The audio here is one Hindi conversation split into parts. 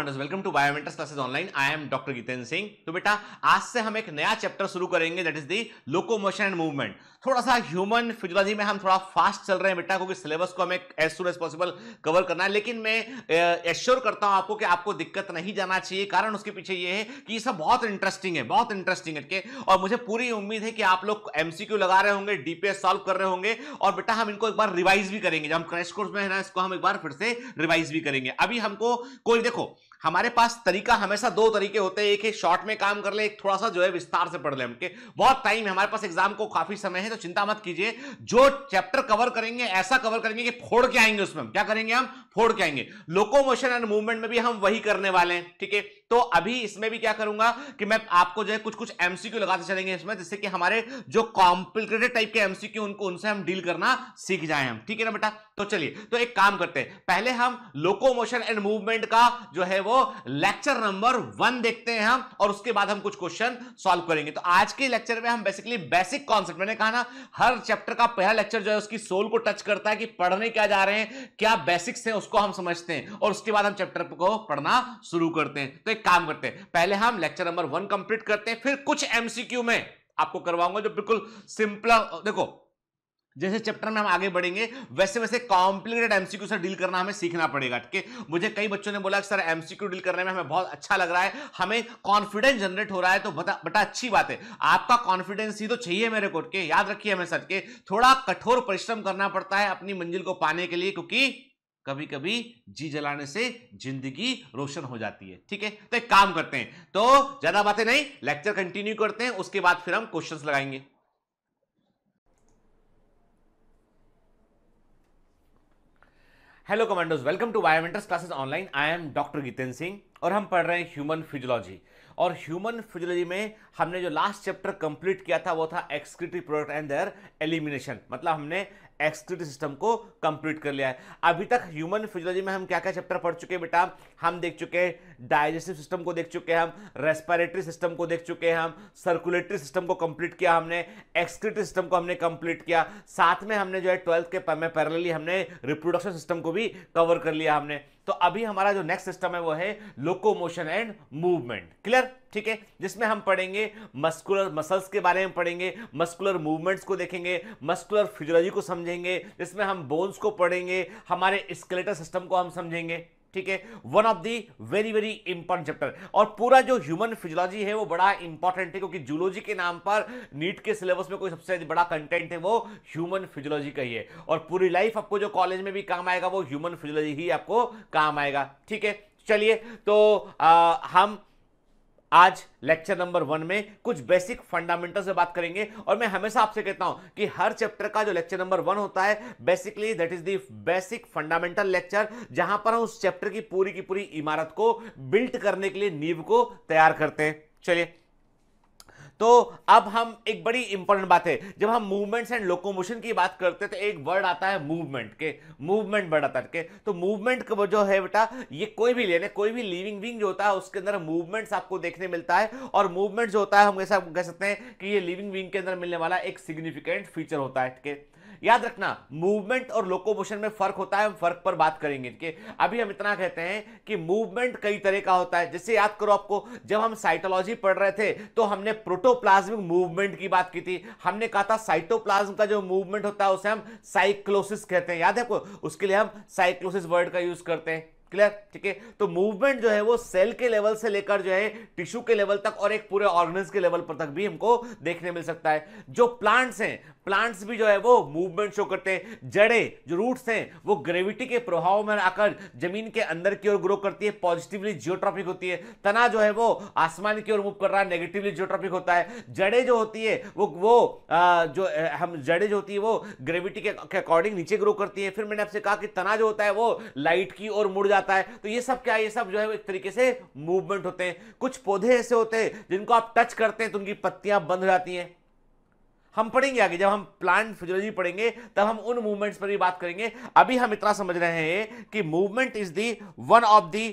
Students welcome to biometrics classes online I am doctor Geetendra Singh तो बेटा आज से हम एक नया चैप्टर शुरू करेंगे that is the locomotion and movement थोड़ा सा ह्यूमन फिजियोलॉजी में हम थोड़ा फास्ट चल रहे हैं बेटा क्योंकि सिलेबस को हमें as soon as possible cover करना है लेकिन मैं एश्योर करता हूं आपको कि आपको दिक्कत नहीं जाना चाहिए कारण उसके पीछे ये है कि ये सब बहुत इंटरेस्टिंग है बहुत इंटरेस्टिंग है के? और मुझे पूरी उम्मीद है कि आप लोग एमसीक्यू लगा रहे होंगे डीपीएस सॉल्व कर रहे होंगे और बेटा हम इनको एक बार रिवाइज भी करेंगे जब हम क्रैश कोर्स में है ना इसको हम एक बार फिर से रिवाइज भी करेंगे अभी हमको कोई देखो हमारे पास तरीका हमेशा दो तरीके होते हैं एक है शॉर्ट में काम कर ले एक थोड़ा सा जो है विस्तार से पढ़ ले उनके बहुत टाइम है हमारे पास एग्जाम को काफी समय है तो चिंता मत कीजिए जो चैप्टर कवर करेंगे ऐसा कवर करेंगे कि फोड़ के आएंगे उसमें क्या करेंगे हम फोड़ के आएंगे लोकोमोशन एंड मूवमेंट में भी हम वही करने वाले हैं ठीक है तो अभी इसमें भी क्या करूंगा कि मैं आपको जो है कुछ कुछ एमसीक्यू लगाते चलेंगे इसमें जिससे कि हमारे जो कॉम्प्लिकेटेड टाइप के एमसीक्यू उनको उनसे हम डील करना सीख जाए हम ठीक है ना बेटा तो चलिए तो एक काम करते हैं पहले हम लोकोमोशन एंड मूवमेंट का जो है वो लेक्चर नंबर वन देखते हैं हम और उसके बाद हम कुछ क्वेश्चन सॉल्व करेंगे तो आज के लेक्चर में हम बेसिकली बेसिक कॉन्सेप्ट मैंने कहा ना हर चैप्टर का पहला लेक्चर जो है उसकी सोल को टच करता है कि पढ़ने क्या जा रहे हैं क्या बेसिक्स है उसको हम समझते हैं और उसके बाद हम चैप्टर को पढ़ना शुरू करते हैं तो एक एक काम करते हैं पहले हम लेक्चर नंबर वन कंप्लीट करते हैं फिर कुछ एमसीक्यू में आपको करवाऊंगा जो बिल्कुल सिंपल देखो जैसे चैप्टर में हम आगे बढ़ेंगे वैसे वैसे कॉम्प्लिकेटेड एमसीक्यू से डील करना हमें सीखना पड़ेगा ठीक है मुझे कई बच्चों ने बोला कि सर एमसीक्यू डील करने में हमें बहुत अच्छा लग रहा है हमें कॉन्फिडेंस जनरेट हो रहा है तो बता बटा अच्छी बात है आपका कॉन्फिडेंस ही तो चाहिए मेरे को याद रखिए हमें सर के थोड़ा कठोर परिश्रम करना पड़ता है अपनी मंजिल को पाने के लिए क्योंकि कभी कभी जी जलाने से जिंदगी रोशन हो जाती है ठीक है तो एक काम करते हैं तो ज्यादा बातें नहीं लेक्चर कंटिन्यू करते हैं उसके बाद फिर हम क्वेश्चन लगाएंगे hello commandos welcome to biomentors classes online I am doctor Geeten Singh और हम पढ़ रहे हैं ह्यूमन फिजियोलॉजी और ह्यूमन फिजियोलॉजी में हमने जो लास्ट चैप्टर कंप्लीट किया था वो था excretory product and their elimination मतलब हमने एक्सक्रिटिव सिस्टम को कंप्लीट कर लिया है अभी तक ह्यूमन फिजियोलॉजी में हम क्या क्या चैप्टर पढ़ चुके हैं बेटा हम देख चुके हैं डाइजेस्टिव सिस्टम को देख चुके हैं हम रेस्पिरेटरी सिस्टम को देख चुके हैं हम सर्कुलेटरी सिस्टम को कंप्लीट किया हमने एक्सक्रिटिव सिस्टम को हमने कंप्लीट किया साथ में हमने जो है ट्वेल्थ के में पैरेलली हमने रिप्रोडक्शन सिस्टम को भी कवर कर लिया हमने तो अभी हमारा जो नेक्स्ट सिस्टम है वो है लोकोमोशन एंड मूवमेंट क्लियर ठीक है जिसमें हम पढ़ेंगे मस्कुलर मसल्स के बारे में पढ़ेंगे मस्कुलर मूवमेंट्स को देखेंगे मस्कुलर फिजियोलॉजी को समझेंगे जिसमें हम बोन्स को पढ़ेंगे हमारे स्केलेटर सिस्टम को हम समझेंगे ठीक है one of the very very important chapter और पूरा जो ह्यूमन फिजियोलॉजी है वो बड़ा इंपॉर्टेंट है क्योंकि जूलॉजी के नाम पर नीट के सिलेबस में कोई सबसे बड़ा कंटेंट है वो ह्यूमन फिजियोलॉजी का ही है और पूरी लाइफ आपको जो कॉलेज में भी काम आएगा वो ह्यूमन फिजियोलॉजी ही आपको काम आएगा ठीक है चलिए तो आ, हम आज लेक्चर नंबर वन में कुछ बेसिक फंडामेंटल से बात करेंगे और मैं हमेशा आपसे कहता हूं कि हर चैप्टर का जो लेक्चर नंबर वन होता है basically that is the basic fundamental lecture जहां पर हम उस चैप्टर की पूरी की पूरी इमारत को बिल्ट करने के लिए नींव को तैयार करते हैं चलिए तो अब हम एक बड़ी इंपॉर्टेंट बात है जब हम मूवमेंट्स एंड लोकोमोशन की बात करते तो एक वर्ड आता है मूवमेंट के मूवमेंट वर्ड आता है तो मूवमेंट का जो है बेटा ये कोई भी लेने कोई भी लिविंग विंग जो होता है उसके अंदर मूवमेंट्स आपको देखने मिलता है और मूवमेंट जो होता है हम ऐसा कह सकते हैं कि ये लिविंग विंग के अंदर मिलने वाला एक सिग्निफिकेंट फीचर होता है ठीक है याद रखना मूवमेंट और लोकोमोशन में फर्क होता है हम फर्क पर बात करेंगे कि अभी हम इतना कहते हैं कि मूवमेंट कई तरह का होता है जैसे याद करो आपको जब हम साइटोलॉजी पढ़ रहे थे तो हमने प्रोटोप्लाज्मिक मूवमेंट की बात की थी हमने कहा था साइटोप्लाज्म का जो मूवमेंट होता है उसे हम साइक्लोसिस कहते हैं याद है आपको उसके लिए हम साइक्लोसिस वर्ड का यूज करते हैं क्लियर ठीक है तो मूवमेंट जो है वो सेल के लेवल से लेकर जो है टिश्यू के लेवल तक और एक पूरे ऑर्गन्स के लेवल पर तक भी हमको देखने मिल सकता है जो प्लांट्स हैं प्लांट्स भी जो है वो मूवमेंट शो करते हैं जड़ें जो रूट्स हैं वो ग्रेविटी के प्रभाव में आकर जमीन के अंदर की ओर ग्रो करती है पॉजिटिवली जियोट्रॉपिक होती है तना जो है वो आसमान की ओर मूव कर रहा है नेगेटिवली जियोट्रॉपिक होता है जड़ें जो होती है वो वो आ, जो हम जड़ें जो होती है वो ग्रेविटी के अकॉर्डिंग नीचे ग्रो करती है फिर मैंने आपसे कहा कि तना जो होता है वो लाइट की ओर मुड़ जाता है तो ये सब क्या है ये सब जो है एक तरीके से मूवमेंट होते हैं कुछ पौधे ऐसे होते हैं जिनको आप टच करते हैं तो उनकी पत्तियां बंद हो जाती हैं हम पढ़ेंगे आगे जब हम प्लांट फिजियोलॉजी पढ़ेंगे तब हम उन मूवमेंट्स पर भी बात करेंगे अभी हम इतना समझ रहे हैं कि movement is the one of the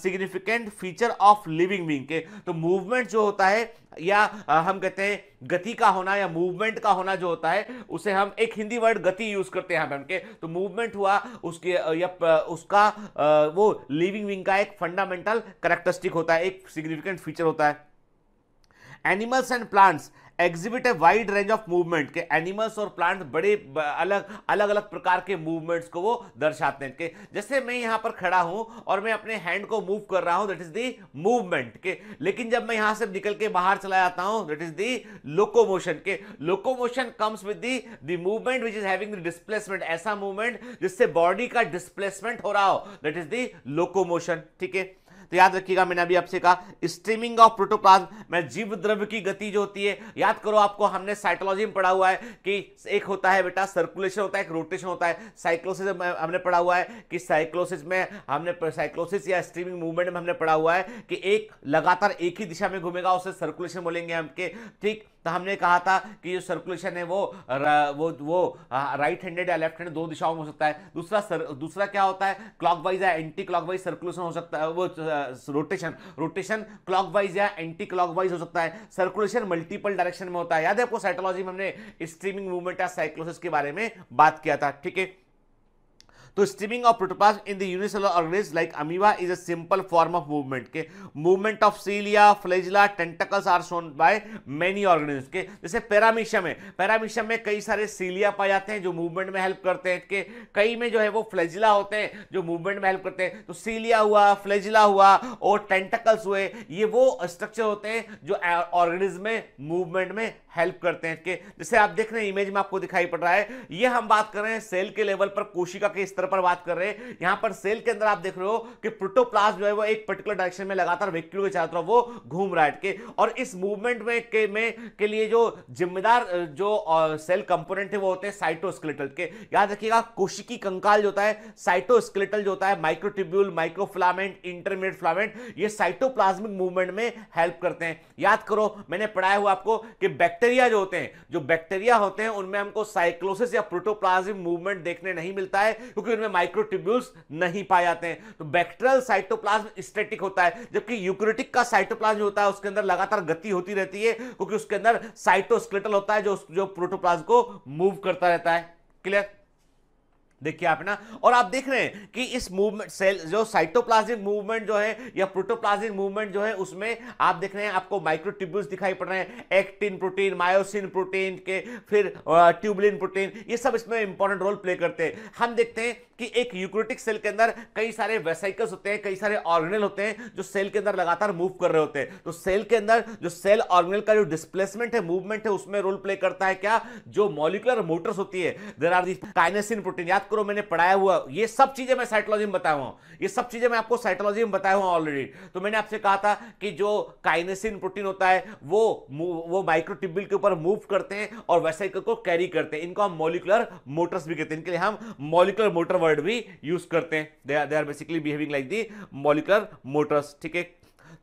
significant feature of living being के तो मूवमेंट जो होता है या uh, हम कहते हैं गति का होना या मूवमेंट का होना जो होता है उसे हम एक हिंदी वर्ड गति यूज करते हैं हम के तो मूवमेंट हुआ उसके uh, या uh, उसका वो लिविंग विंग का एक फंडामेंटल करेक्टरिस्टिक होता है एक सिग्निफिकेंट फीचर होता है animals and plants exhibit a wide range of movement के एनिमल्स और प्लांट बड़े अलग अलग अलग प्रकार के मूवमेंट्स को वो दर्शाते हैं के जैसे मैं यहां पर खड़ा हूँ और मैं अपने हैंड को मूव कर रहा हूं दैट इज दी मूवमेंट के लेकिन जब मैं यहां से निकल के बाहर चला जाता हूं दैट इज दी लोकोमोशन के locomotion comes with the the movement which is having the displacement ऐसा मूवमेंट जिससे बॉडी का डिस्प्लेसमेंट हो रहा हो दैट इज दी लोकोमोशन ठीक है तो याद रखिएगा मैंने अभी आपसे कहा स्ट्रीमिंग ऑफ प्रोटोप्लाज में जीव द्रव्य की गति जो होती है याद करो आपको हमने साइटोलॉजी में पढ़ा हुआ है कि एक होता है बेटा सर्कुलेशन होता है एक रोटेशन होता है साइक्लोसिस हमने पढ़ा हुआ है कि साइक्लोसिस में हमने साइक्लोसिस या स्ट्रीमिंग मूवमेंट में हमने पढ़ा हुआ है कि एक लगातार एक ही दिशा में घूमेगा उसे सर्कुलेशन बोलेंगे हमके ठीक तो हमने कहा था कि जो सर्कुलेशन है वो वो वो राइट हैंडेड या लेफ्ट हैंड दो दिशाओं में हो सकता है दूसरा सर, दूसरा क्या होता है क्लॉकवाइज या एंटी क्लॉकवाइज सर्कुलेशन हो सकता है वो रोटेशन रोटेशन क्लॉकवाइज या एंटी क्लॉकवाइज हो सकता है सर्कुलेशन मल्टीपल डायरेक्शन में होता है याद है आपको साइकोलॉजी में हमने स्ट्रीमिंग मूवमेंट या साइक्लोसिस के बारे में बात किया था ठीक है तो streaming of protoplasm in the unicellular organisms like amoeba is a simple form of movement के movement of cilia flagella tentacles are shown by many organisms के जैसे पैरामिशम है पैरामिशम में कई सारे सीलिया पाए जाते हैं जो मूवमेंट में हेल्प करते हैं के कई में जो है वो फ्लेजिला होते हैं जो मूवमेंट में हेल्प करते हैं तो सीलिया हुआ फ्लेजिला हुआ और टेंटकल्स हुए ये वो स्ट्रक्चर होते हैं जो ऑर्गेनिज्म में मूवमेंट में हेल्प करते हैं के जैसे आप देख रहे हैं इमेज में आपको दिखाई पड़ रहा है ये हम बात कर रहे हैं सेल के लेवल पर कोशिका के स्तर तौर पर बात कर रहे हैं यहां पर सेल के अंदर आप देख रहे हो कि प्रोटोप्लास्ट जो है वो एक पर्टिकुलर डायरेक्शन में लगातार वैक्यूल के चारों तरफ वो घूम रहा है के और इस मूवमेंट में के में के लिए जो जिम्मेदार जो सेल कंपोनेंट है वो होते हैं साइटोस्केलेटल के याद रखिएगा कोशिकी कंकाल जो होता है साइटोस्केलेटल जो होता है माइक्रोटिब्यूल माइक्रोफ्लामेंट इंटरमीडिएट फ्लामेंट ये साइटोप्लाज्मिक मूवमेंट में हेल्प करते हैं याद करो मैंने पढ़ाया हुआ आपको कि बैक्टीरिया जो होते हैं जो बैक्टीरिया होते हैं उनमें हमको साइक्लोसिस या प्रोटोप्लाज्मिक मूवमेंट देखने नहीं मिलता है क्योंकि इनमें माइक्रोट्यूब्यूल्स नहीं पाए जाते हैं तो बैक्टेरियल साइटोप्लाज्म स्टेटिक होता है जबकि यूक्रेटिक का साइटोप्लाज्म होता है उसके अंदर लगातार गति होती रहती है क्योंकि उसके अंदर साइटोस्केलेटल होता है जो जो प्रोटोप्लाज्म को मूव करता रहता है क्लियर देखिए आप ना और आप देख रहे हैं कि इस मूवमेंट सेल जो साइटोप्लाज्मिक मूवमेंट जो है या प्रोटोप्लाज्मिक मूवमेंट जो है उसमें आप देख रहे हैं आपको माइक्रोट्यूब्यूल्स दिखाई पड़ रहे हैं एक्टिन प्रोटीन मायोसिन प्रोटीन के फिर ट्यूबलिन प्रोटीन ये सब इसमें इंपॉर्टेंट रोल प्ले करते हैं हम देखते हैं कि एक यूक्रोटिक सेल के अंदर कई सारे वेसाइकल्स होते हैं कई सारे ऑर्गेनल होते हैं जो सेल के अंदर लगातार मूव कर रहे होते हैं तो सेल के अंदर जो सेल ऑर्गेनल का जो डिस्प्लेसमेंट है मूवमेंट है उसमें रोल प्ले करता है क्या जो मॉलिकुलर मोटर्स होती है देर आर दी काइनेसिन प्रोटीन याद करो मैंने पढ़ाया हुआ ये सब चीज़ें मैं साइटोलॉजी में बताया हुआ ये सब चीज़ें मैं आपको साइटोलॉजी में बताया हुआ ऑलरेडी तो मैंने आपसे कहा था कि जो काइनेसिन प्रोटीन होता है वो वो माइक्रोटिबिल के ऊपर मूव करते हैं और वैसे को कैरी करते हैं इनको हम मोलिकुलर मोटर्स भी कहते हैं इनके लिए हम मोलिकुलर मोटर वर्ड भी यूज करते हैं they are basically behaving like the molecular motors ठीक है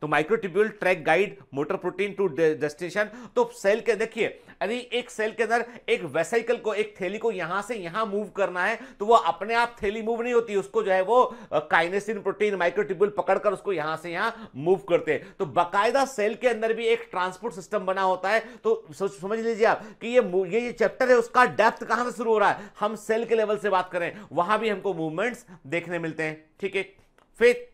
तो microtubule track guide motor protein to destination तो सेल के देखिए यदि एक सेल के अंदर एक वेसाइकल को एक थैली को यहां से यहां मूव करना है तो वो अपने आप थैली मूव नहीं होती उसको जो है वो काइनेसिन प्रोटीन माइक्रोट्यूब्यूल पकड़कर उसको यहां से यहां मूव करते हैं तो बाकायदा सेल के अंदर भी एक ट्रांसपोर्ट सिस्टम बना होता है तो समझ लीजिए आप कि ये ये ये चैप्टर है उसका डेप्थ कहां से शुरू हो रहा है हम सेल के लेवल से बात करें वहां भी हमको मूवमेंट्स देखने मिलते हैं ठीक है फिर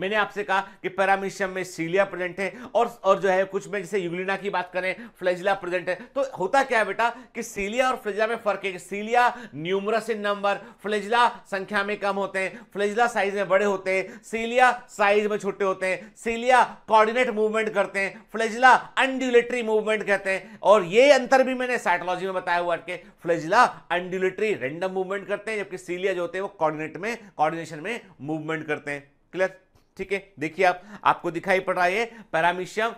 मैंने आपसे कहा कि पैरामीशियम में सीलिया प्रेजेंट है और और जो है कुछ में जैसे युगलिना की बात करें फ्लैजिला प्रेजेंट है तो होता क्या है बेटा कि सीलिया और फ्लैजिला में फर्क है cilia numerous in number flagella संख्या में कम होते हैं फ्लैजिला साइज में बड़े होते हैं सीलिया साइज में छोटे होते हैं सीलिया कोऑर्डिनेट मूवमेंट करते हैं फ्लैजिला अंडुलेटरी मूवमेंट कहते हैं और ये अंतर भी मैंने साइटोलॉजी में बताया हुआ कि फ्लैजिला अंडुलेटरी रेंडम मूवमेंट करते हैं जबकि सीलिया जो होते हैं वो कोऑर्डिनेट में कोऑर्डिनेशन में मूवमेंट करते हैं क्लियर ठीक है देखिए आप आपको दिखाई पड़ रहा है पैरामीशियम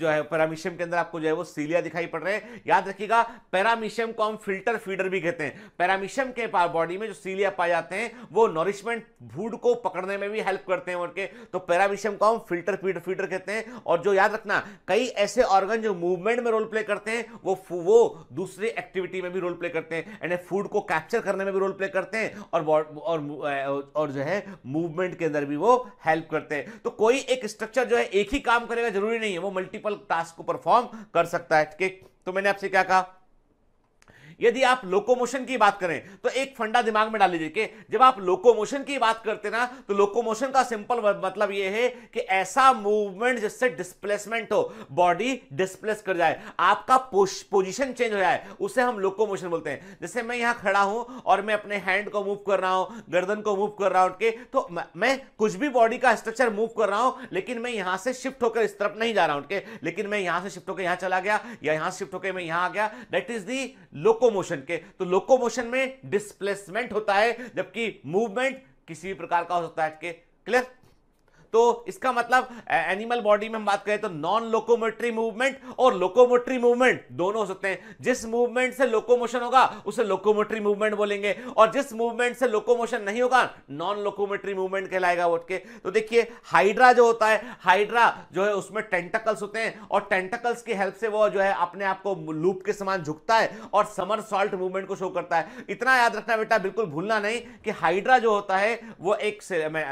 जो है पैरामीशियम के अंदर आपको जो है वो सीलिया दिखाई पड़ रहे हैं याद रखिएगा पैरामीशियम को हम फिल्टर फीडर भी कहते हैं पैरामीशियम के बॉडी में जो सीलिया पाए जाते हैं वो नॉरिशमेंट भूड को पकड़ने में भी हेल्प करते हैं उनके तो पैरामीशियम को हम फिल्टर फीडर फीडर कहते हैं और जो याद रखना कई ऐसे ऑर्गन जो मूवमेंट में रोल प्ले करते हैं वो वो दूसरे एक्टिविटी में भी रोल प्ले करते हैं यानी फूड को कैप्चर करने में भी रोल प्ले करते हैं और और, और जो है मूवमेंट के अंदर भी वो हेल्प करते हैं तो कोई एक स्ट्रक्चर जो है एक ही काम करेगा जरूरी नहीं है वो मल्टीपल टास्क को परफॉर्म कर सकता है ठीक है तो मैंने आपसे क्या कहा यदि आप लोकोमोशन की बात करें तो एक फंडा दिमाग में डाल लीजिए जब आप लोकोमोशन की बात करते ना तो लोकोमोशन का सिंपल मतलब यह है कि ऐसा मूवमेंट जिससे डिस्प्लेसमेंट हो बॉडी डिस्प्लेस कर जाए आपका पोजिशन चेंज हो जाए उसे हम लोकोमोशन बोलते हैं जैसे मैं यहां खड़ा हूं और मैं अपने हैंड को मूव कर रहा हूं गर्दन को मूव कर रहा हूं के तो मैं कुछ भी बॉडी का स्ट्रक्चर मूव कर रहा हूं लेकिन मैं यहां से शिफ्ट होकर इस तरफ नहीं जा रहा हूं के लेकिन मैं यहां से शिफ्ट होकर यहां चला गया या यहां शिफ्ट होकर मैं यहां आ गया that is the loco locomotion के तो लोकोमोशन में डिस्प्लेसमेंट होता है जबकि मूवमेंट किसी भी प्रकार का हो सकता है क्लियर तो इसका मतलब एनिमल बॉडी में हम बात करें तो नॉन लोकोमोटरी मूवमेंट और लोकोमोटरी मूवमेंट दोनों हो सकते हैं जिस मूवमेंट से लोकोमोशन होगा उसे लोकोमोटरी मूवमेंट बोलेंगे और जिस मूवमेंट से लोकोमोशन नहीं होगा नॉन लोकोमोटरी मूवमेंट कहलाएगा वोट के तो देखिए हाइड्रा जो होता है हाइड्रा जो है उसमें टेंटकल्स होते हैं और टेंटकल्स की हेल्प से वो जो है अपने आप को लूप के समान झुकता है और समर सॉल्ट मूवमेंट को शो करता है इतना याद रखना बेटा बिल्कुल भूलना नहीं कि हाइड्रा जो होता है वो एक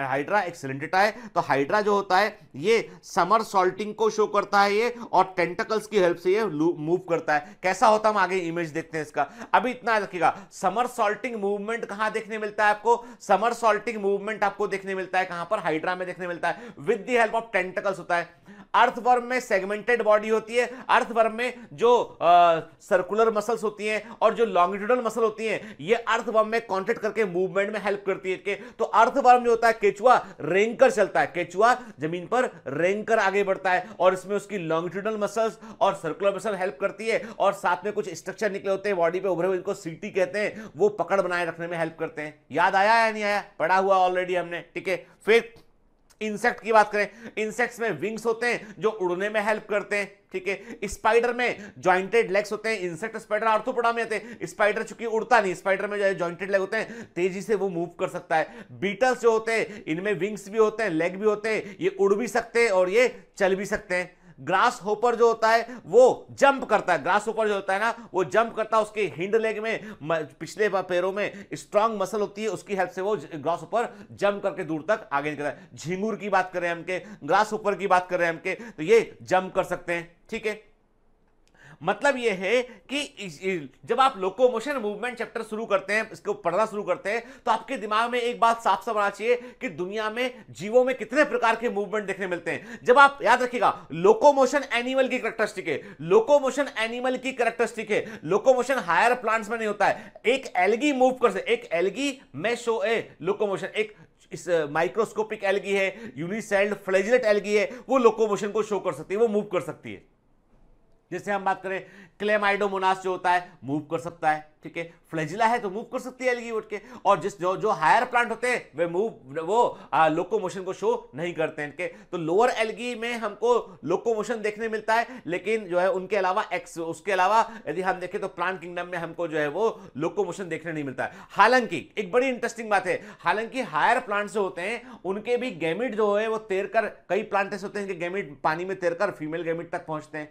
हाइड्रा एक सिलेंडेटा है तो हाइड्रा जो होता है ये समर सॉल्टिंग को शो करता है ये और टेंटकल्स की हेल्प से ये मूव करता है कैसा होता हम आगे इमेज देखते हैं इसका अभी इतना रखिएगा समर सॉल्टिंग मूवमेंट कहां देखने मिलता है आपको समर सॉल्टिंग मूवमेंट आपको देखने मिलता है कहां पर हाइड्रा में देखने मिलता है with the help of tentacles होता है अर्थवर्म में सेगमेंटेड बॉडी होती है अर्थवर्म में जो सर्कुलर मसल्स होती हैं और जो लॉन्गिट्यूडल मसल होती हैं ये अर्थवर्म में कॉन्ट्रेक्ट करके मूवमेंट में हेल्प करती है के तो अर्थवर्म जो होता है केचुआ रेंकर चलता है केचुआ जमीन पर रेंकर आगे बढ़ता है और इसमें उसकी लॉन्गिट्यूडल मसल्स और सर्कुलर मसल हेल्प करती है और साथ में कुछ स्ट्रक्चर निकले होते हैं बॉडी पे उभरे हुए इनको सीटी कहते हैं वो पकड़ बनाए रखने में हेल्प करते हैं याद आया या नहीं आया पढ़ा हुआ ऑलरेडी हमने ठीक है फिर इंसेक्ट की बात करें इंसेक्ट्स में विंग्स होते हैं जो उड़ने में हेल्प करते हैं ठीक है स्पाइडर में ज्वाइंटेड लेग्स होते हैं इंसेक्ट स्पाइडर आर्थोपोडा में आते हैं स्पाइडर चूंकि उड़ता नहीं स्पाइडर में जो है ज्वाइंटेड लेग होते हैं तेजी से वो मूव कर सकता है बीटल्स जो होते हैं इनमें विंग्स भी होते हैं लेग भी होते हैं ये उड़ भी सकते हैं और ये चल भी सकते हैं ग्रास होपर जो होता है वो जंप करता है ग्रास होपर जो होता है ना वो जंप करता है उसके हिंड लेग में पिछले पैरों में स्ट्रांग मसल होती है उसकी हेल्प से वो ग्रास होपर जंप करके दूर तक आगे निकलता है झिंगूर की बात करें हम के ग्रास होपर की बात करें हम के तो ये जंप कर सकते हैं ठीक है मतलब ये है कि जब आप लोकोमोशन मूवमेंट चैप्टर शुरू करते हैं इसको पढ़ना शुरू करते हैं तो आपके दिमाग में एक बात साफ साफ आना चाहिए कि दुनिया में जीवों में कितने प्रकार के मूवमेंट देखने मिलते हैं जब आप याद रखिएगा लोकोमोशन एनिमल की करेक्टरिस्टिक है लोकोमोशन एनिमल की करेक्टरिस्टिक है लोकोमोशन हायर प्लांट्स में नहीं होता है एक एलगी मूव कर सकते एक एलगी में शो ए लोकोमोशन एक इस माइक्रोस्कोपिक एलगी है यूनिसेल्ड फ्लेजिलेट एलगी है वो लोकोमोशन को शो कर सकती है वो मूव कर सकती है जैसे हम बात करें क्लेमाइडोमोनास जो होता है मूव कर सकता है ठीक है फ्लेजिला है तो मूव कर सकती है एलगी उठ के और जिस जो जो हायर प्लांट होते हैं वे मूव वो लोकोमोशन को शो नहीं करते हैं ठीक है तो लोअर एलगी में हमको लोकोमोशन देखने मिलता है लेकिन जो है उनके अलावा एक्स उसके अलावा यदि हम देखें तो प्लांट किंगडम में हमको जो है वो लोकोमोशन देखने नहीं मिलता है हालांकि एक बड़ी इंटरेस्टिंग बात है हालांकि हायर प्लांट्स जो होते हैं उनके भी गैमिट जो है वो तैरकर कई प्लांट ऐसे होते हैं गेमिट गैमिट पानी में तैरकर फीमेल गैमिट तक पहुंचते हैं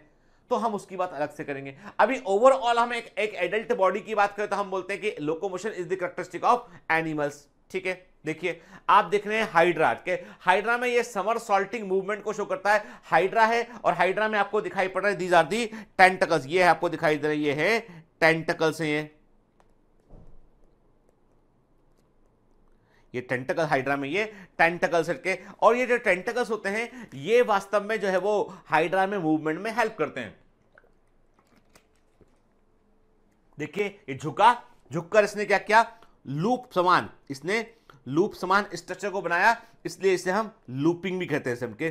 तो हम उसकी बात अलग से करेंगे अभी ओवरऑल हम एक एक एडल्ट बॉडी की बात करें तो हम बोलते हैं कि locomotion is the characteristic of animals ठीक है देखिए आप देख रहे हैं हाइड्रा के हाइड्रा में ये समर सॉल्टिंग मूवमेंट को शो करता है हाइड्रा है और हाइड्रा में आपको दिखाई पड़ रहा है दीज आर दी टेंटकल्स ये है आपको दिखाई दे रही है टेंटकल्स हैं ये ये टेंटकल हाइड्रा में ये टेंटकल्स के और ये जो टेंटकल्स होते हैं ये वास्तव में जो है वो हाइड्रा में मूवमेंट में हेल्प करते हैं देखिए ये झुका झुककर इसने क्या किया लूप समान इसने लूप समान स्ट्रक्चर को बनाया इसलिए इसे हम लूपिंग भी कहते हैं सबके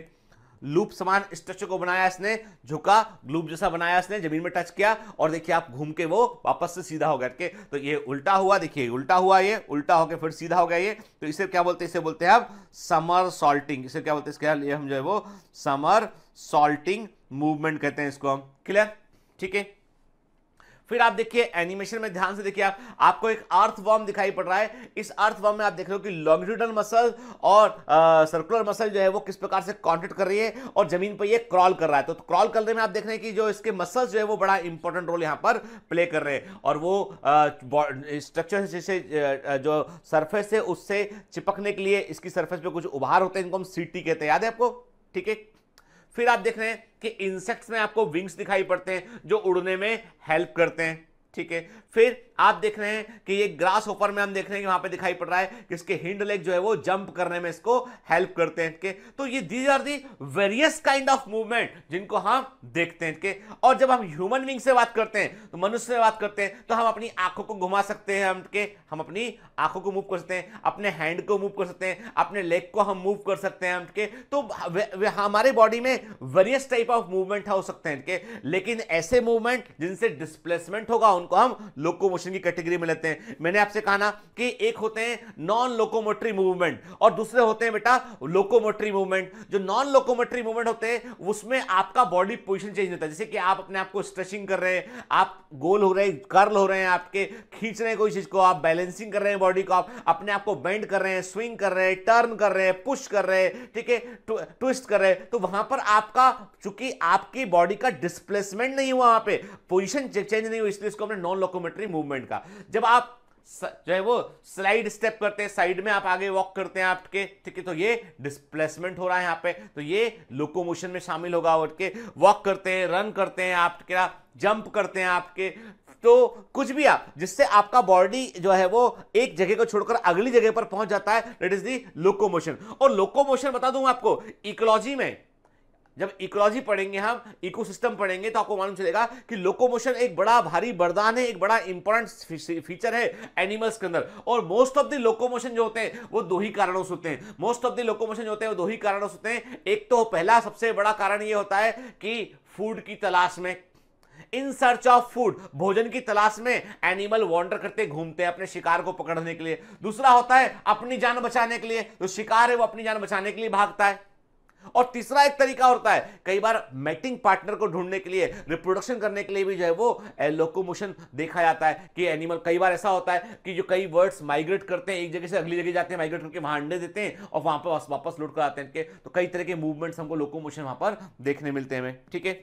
लूप समान स्ट्रक्चर को बनाया इसने झुका ग्लूप जैसा बनाया इसने जमीन में टच किया और देखिए आप घूम के वो वापस से सीधा हो गया के तो ये उल्टा हुआ देखिए उल्टा हुआ ये उल्टा होकर फिर सीधा हो गया ये तो इसे क्या बोलते हैं इसे बोलते हैं अब समर सॉल्टिंग इसे क्या बोलते हैं इसके हम जो है वो समर सॉल्टिंग मूवमेंट कहते हैं इसको हम क्लियर ठीक है फिर आप देखिए एनिमेशन में ध्यान से देखिए आप आपको एक अर्थ वॉर्म दिखाई पड़ रहा है इस अर्थ वॉर्म में आप देख रहे हो कि लॉन्गिट्यूडल मसल और आ, सर्कुलर मसल जो है वो किस प्रकार से कॉन्टेक्ट कर रही है और जमीन पर ये क्रॉल कर रहा है तो, तो क्रॉल करने में आप देख रहे हैं कि जो इसके मसल जो है वो बड़ा इंपॉर्टेंट रोल यहाँ पर प्ले कर रहे हैं और वो स्ट्रक्चर जैसे जो सर्फेस है उससे चिपकने के लिए इसकी सर्फेस पर कुछ उभार होते हैं इनको हम सीटी कहते हैं याद है आपको ठीक है फिर आप देख रहे हैं कि इंसेक्ट्स में आपको विंग्स दिखाई पड़ते हैं जो उड़ने में हेल्प करते हैं ठीक है फिर आप देख रहे हैं कि ये ग्रास होपर में हम देख रहे हैं कि वहां पे दिखाई पड़ रहा है कि इसके हिंड लेग जो है वो जंप करने में इसको हेल्प करते हैं के तो ये these are the various kind of movement जिनको हम देखते हैं के और जब हम ह्यूमन विंग से बात करते हैं तो मनुष्य से बात करते हैं तो हम अपनी आंखों को घुमा सकते हैं हम के हम अपनी आंखों को मूव कर सकते हैं अपने हैंड को मूव कर सकते हैं अपने लेग को हम मूव कर सकते हैं के तो हमारे बॉडी में वेरियस टाइप ऑफ मूवमेंट हो सकते हैं के लेकिन ऐसे मूवमेंट जिनसे डिस्प्लेसमेंट होगा उनको हम लोकोमोशन की कैटेगरी में लेते हैं मैंने आपसे कहा ना कि एक होते हैं नॉन लोकोमोटरी मूवमेंट और दूसरे होते हैं बेटा लोकोमोटरी मूवमेंट जो नॉन लोकोमोटरी मूवमेंट होते हैं उसमें आपका बॉडी पोजिशन चेंज होता है जैसे कि आप अपने आप को स्ट्रेचिंग कर रहे हैं आप गोल हो रहे हैं कर्ल हो रहे हैं आपके खींच रहे हैं कोई चीज को आप बैलेंसिंग कर रहे हैं बॉडी को आप अपने आप को बेंड कर रहे हैं स्विंग कर रहे हैं टर्न कर रहे हैं पुश कर रहे हैं ठीक है ट्विस्ट कर रहे हैं तो वहां पर आपका चूंकि आपकी बॉडी का डिस्प्लेसमेंट नहीं हुआ वहां पे पोजिशन चेंज नहीं हुई इसलिए इसको हमने नॉन लोकोमेट्री मूवमेंट का जब आप जो है वो स्लाइड स्टेप करते हैं साइड में आप आगे वॉक करते हैं आपके ठीक है तो ये डिस्प्लेसमेंट हो रहा है यहाँ पे तो ये लोकोमोशन में शामिल होगा उठ के वॉक करते हैं रन करते हैं आप क्या जंप करते हैं आपके तो कुछ भी आप जिससे आपका बॉडी जो है वो एक जगह को छोड़कर अगली जगह पर पहुंच जाता है दैट इज दी लोकोमोशन और लोकोमोशन बता दूं आपको इकोलॉजी में जब इकोलॉजी पढ़ेंगे हम इकोसिस्टम पढ़ेंगे तो आपको मालूम चलेगा कि लोकोमोशन एक बड़ा भारी वरदान है एक बड़ा इंपॉर्टेंट फीचर है एनिमल्स के अंदर और मोस्ट ऑफ द लोकोमोशन जो होते हैं वो दो ही कारणों से होते हैं मोस्ट ऑफ द लोकोमोशन जो होते हैं वो दो ही कारणों से होते हैं एक तो पहला सबसे बड़ा कारण ये होता है कि फूड की तलाश में इन सर्च ऑफ फूड भोजन की तलाश में एनिमल वॉन्डर करते घूमते हैं अपने शिकार को पकड़ने के लिए दूसरा होता है अपनी जान बचाने के लिए जो शिकार है वो अपनी जान बचाने के लिए भागता है और तीसरा एक तरीका होता है कई बार मेटिंग पार्टनर को ढूंढने के लिए रिप्रोडक्शन करने के लिए भी जो है वो लोकोमोशन देखा जाता है कि एनिमल कई बार ऐसा होता है कि जो कई बर्ड्स माइग्रेट करते हैं एक जगह से अगली जगह जाते हैं माइग्रेट करके वहां अंडे देते हैं और वहां पर वापस लौट कर आते हैं तो कई तरह के मूवमेंट्स हमको लोकोमोशन वहां पर देखने मिलते हैं ठीक है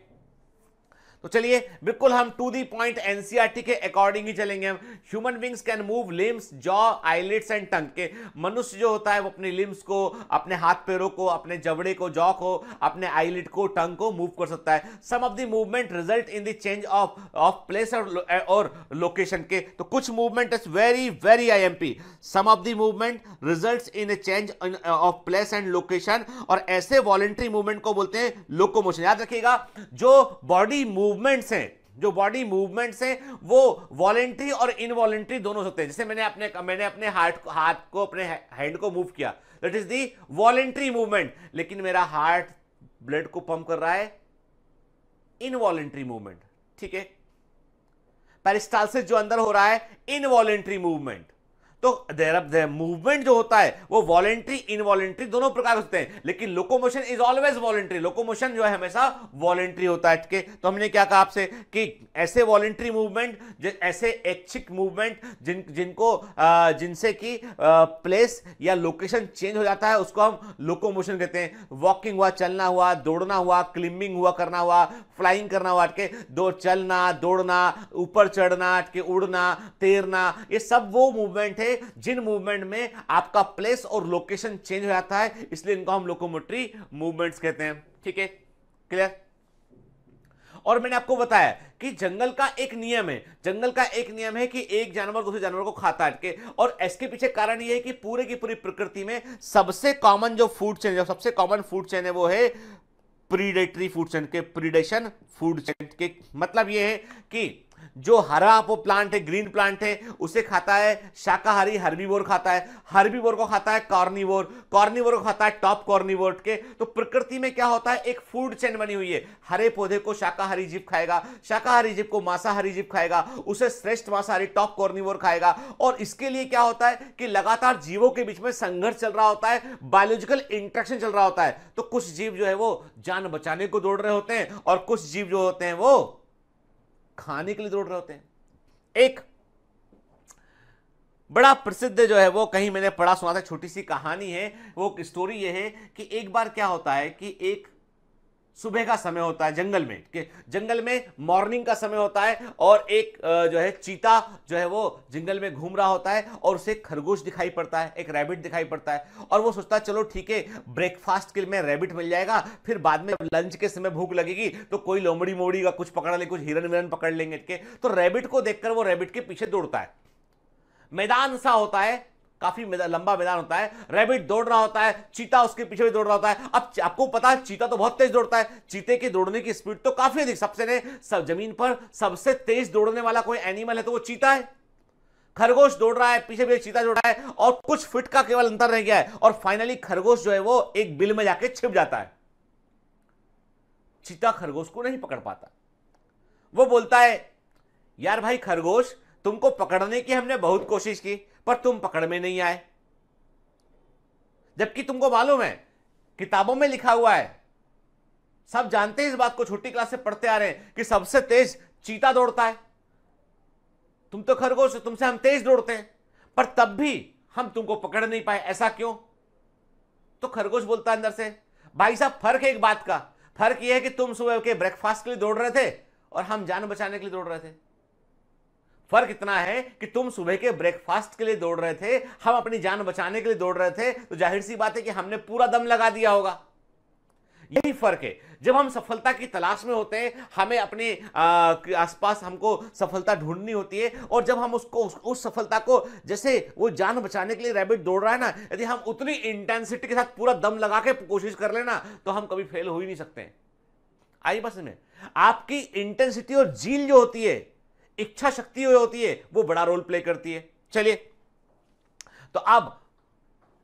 तो चलिए बिल्कुल हम टू दी पॉइंट एनसीआरटी के अकॉर्डिंग ही चलेंगे हम human beings can move limbs jaw eyelids and tongue के मनुष्य जो होता है वो अपने लिम्स को अपने हाथ पैरों को अपने जबड़े को जॉ को अपने आईलेट को टंग को मूव कर सकता है some of the movement result in the change of of place और लोकेशन के तो कुछ movement is very very IMP some of the movement result in a change of place and location और ऐसे वॉलेंट्री मूवमेंट को बोलते हैं लोकोमोशन याद रखिएगा जो बॉडी मूव मूवमेंट्स हैं जो बॉडी मूवमेंट्स हैं वो वॉलेंट्री और इनवॉलेंट्री दोनों सकते हैं जैसे मैंने अपने मैंने अपने हार्ट हाथ को अपने हैंड को मूव किया that is the voluntary movement लेकिन मेरा हार्ट ब्लड को पंप कर रहा है इनवॉलेंट्री मूवमेंट ठीक है पेरिस्टालसिस जो अंदर हो रहा है इनवॉलेंट्री मूवमेंट तो देर मूवमेंट जो होता है वो वॉलेंट्री इनवॉलेंट्री दोनों प्रकार होते हैं लेकिन locomotion is always voluntary locomotion जो है हमेशा वॉलेंट्री होता है के तो हमने क्या कहा आपसे कि ऐसे वॉलेंट्री मूवमेंट ऐसे ऐच्छिक मूवमेंट जिन जिनको जिनसे कि प्लेस या लोकेशन चेंज हो जाता है उसको हम लोकोमोशन कहते हैं वॉकिंग हुआ चलना हुआ दौड़ना हुआ क्लिम्बिंग हुआ करना हुआ फ्लाइंग करना वो अटके दो चलना दौड़ना ऊपर चढ़ना अटके उड़ना तैरना ये सब वो मूवमेंट है जिन मूवमेंट में आपका प्लेस और लोकेशन चेंज हो जाता है इसलिए इनको हम लोकोमोटरी मूवमेंट्स कहते हैं ठीक है क्लियर और मैंने आपको बताया कि जंगल का एक नियम है जंगल का एक नियम है कि एक जानवर दूसरे जानवर को खाता अटके और इसके पीछे कारण यह है कि पूरे की पूरी प्रकृति में सबसे कॉमन जो फूड चेन सबसे कॉमन फूड चेन है वो है प्रीडेटरी फूड चेन के प्रीडेशन फूड चेन के मतलब ये है कि जो हरा वो प्लांट है ग्रीन प्लांट है उसे खाता है शाकाहारी हर्बीवोर खाता है हर्बीवोर को खाता है कॉर्निवोर कॉर्निवोर को खाता है टॉप कॉर्निवोर के तो प्रकृति में क्या होता है एक फूड चेन बनी हुई है हरे पौधे को शाकाहारी जीव खाएगा शाकाहारी जीव को मांसाहारी जीव खाएगा उसे श्रेष्ठ मांसाहारी टॉप कॉर्निवोर खाएगा और इसके लिए क्या होता है कि लगातार जीवों के बीच में संघर्ष चल रहा होता है बायोलॉजिकल इंट्रेक्शन चल रहा होता है तो कुछ जीव जो है वो जान बचाने को दौड़ रहे होते हैं और कुछ जीव जो होते हैं वो खाने के लिए दौड़ रहे होते हैं एक बड़ा प्रसिद्ध जो है वो कहीं मैंने पढ़ा सुना था छोटी सी कहानी है वो स्टोरी ये है कि एक बार क्या होता है कि एक सुबह का समय होता है जंगल में के जंगल में मॉर्निंग का समय होता है और एक जो है चीता जो है वो जंगल में घूम रहा होता है और उसे खरगोश दिखाई पड़ता है एक रैबिट दिखाई पड़ता है और वो सोचता है चलो ठीक है ब्रेकफास्ट के लिए रैबिट मिल जाएगा फिर बाद में लंच के समय भूख लगेगी तो कोई लोमड़ी मोड़ी का कुछ पकड़ ले कुछ हिरन विरन पकड़ लेंगे के तो रैबिट को देखकर वो रैबिट के पीछे दौड़ता है मैदान सा होता है काफी मैदा, लंबा मैदान होता है रैबिट दौड़ रहा होता है चीता उसके पीछे भी दौड़ रहा होता है अब आपको पता है चीता तो बहुत तेज दौड़ता है चीते की दौड़ने की स्पीड तो काफी अधिक सबसे ने सब जमीन पर सबसे तेज दौड़ने वाला कोई एनिमल है तो वो चीता है खरगोश दौड़ रहा है पीछे पीछे चीता दौड़ रहा है और कुछ फिट का केवल अंतर रह गया है और फाइनली खरगोश जो है वो एक बिल में जाके छिप जाता है चीता खरगोश को नहीं पकड़ पाता वो बोलता है यार भाई खरगोश तुमको पकड़ने की हमने बहुत कोशिश की पर तुम पकड़ में नहीं आए जबकि तुमको मालूम है किताबों में लिखा हुआ है सब जानते हैं इस बात को छोटी क्लास से पढ़ते आ रहे हैं कि सबसे तेज चीता दौड़ता है तुम तो खरगोश हो तुमसे हम तेज दौड़ते हैं पर तब भी हम तुमको पकड़ नहीं पाए ऐसा क्यों तो खरगोश बोलता है अंदर से भाई साहब फर्क है एक बात का फर्क यह है कि तुम सुबह के ब्रेकफास्ट के लिए दौड़ रहे थे और हम जान बचाने के लिए दौड़ रहे थे फर्क इतना है कि तुम सुबह के ब्रेकफास्ट के लिए दौड़ रहे थे हम अपनी जान बचाने के लिए दौड़ रहे थे तो जाहिर सी बात है कि हमने पूरा दम लगा दिया होगा यही फर्क है जब हम सफलता की तलाश में होते हैं हमें अपने आसपास हमको सफलता ढूंढनी होती है और जब हम उसको उस, उस सफलता को जैसे वो जान बचाने के लिए रैबिट दौड़ रहा है ना यदि हम उतनी इंटेंसिटी के साथ पूरा दम लगा के कोशिश कर लेना तो हम कभी फेल हो ही नहीं सकते आई बस में आपकी इंटेंसिटी और झील जो होती है इच्छा शक्ति होती है वो बड़ा रोल प्ले करती है चलिए तो अब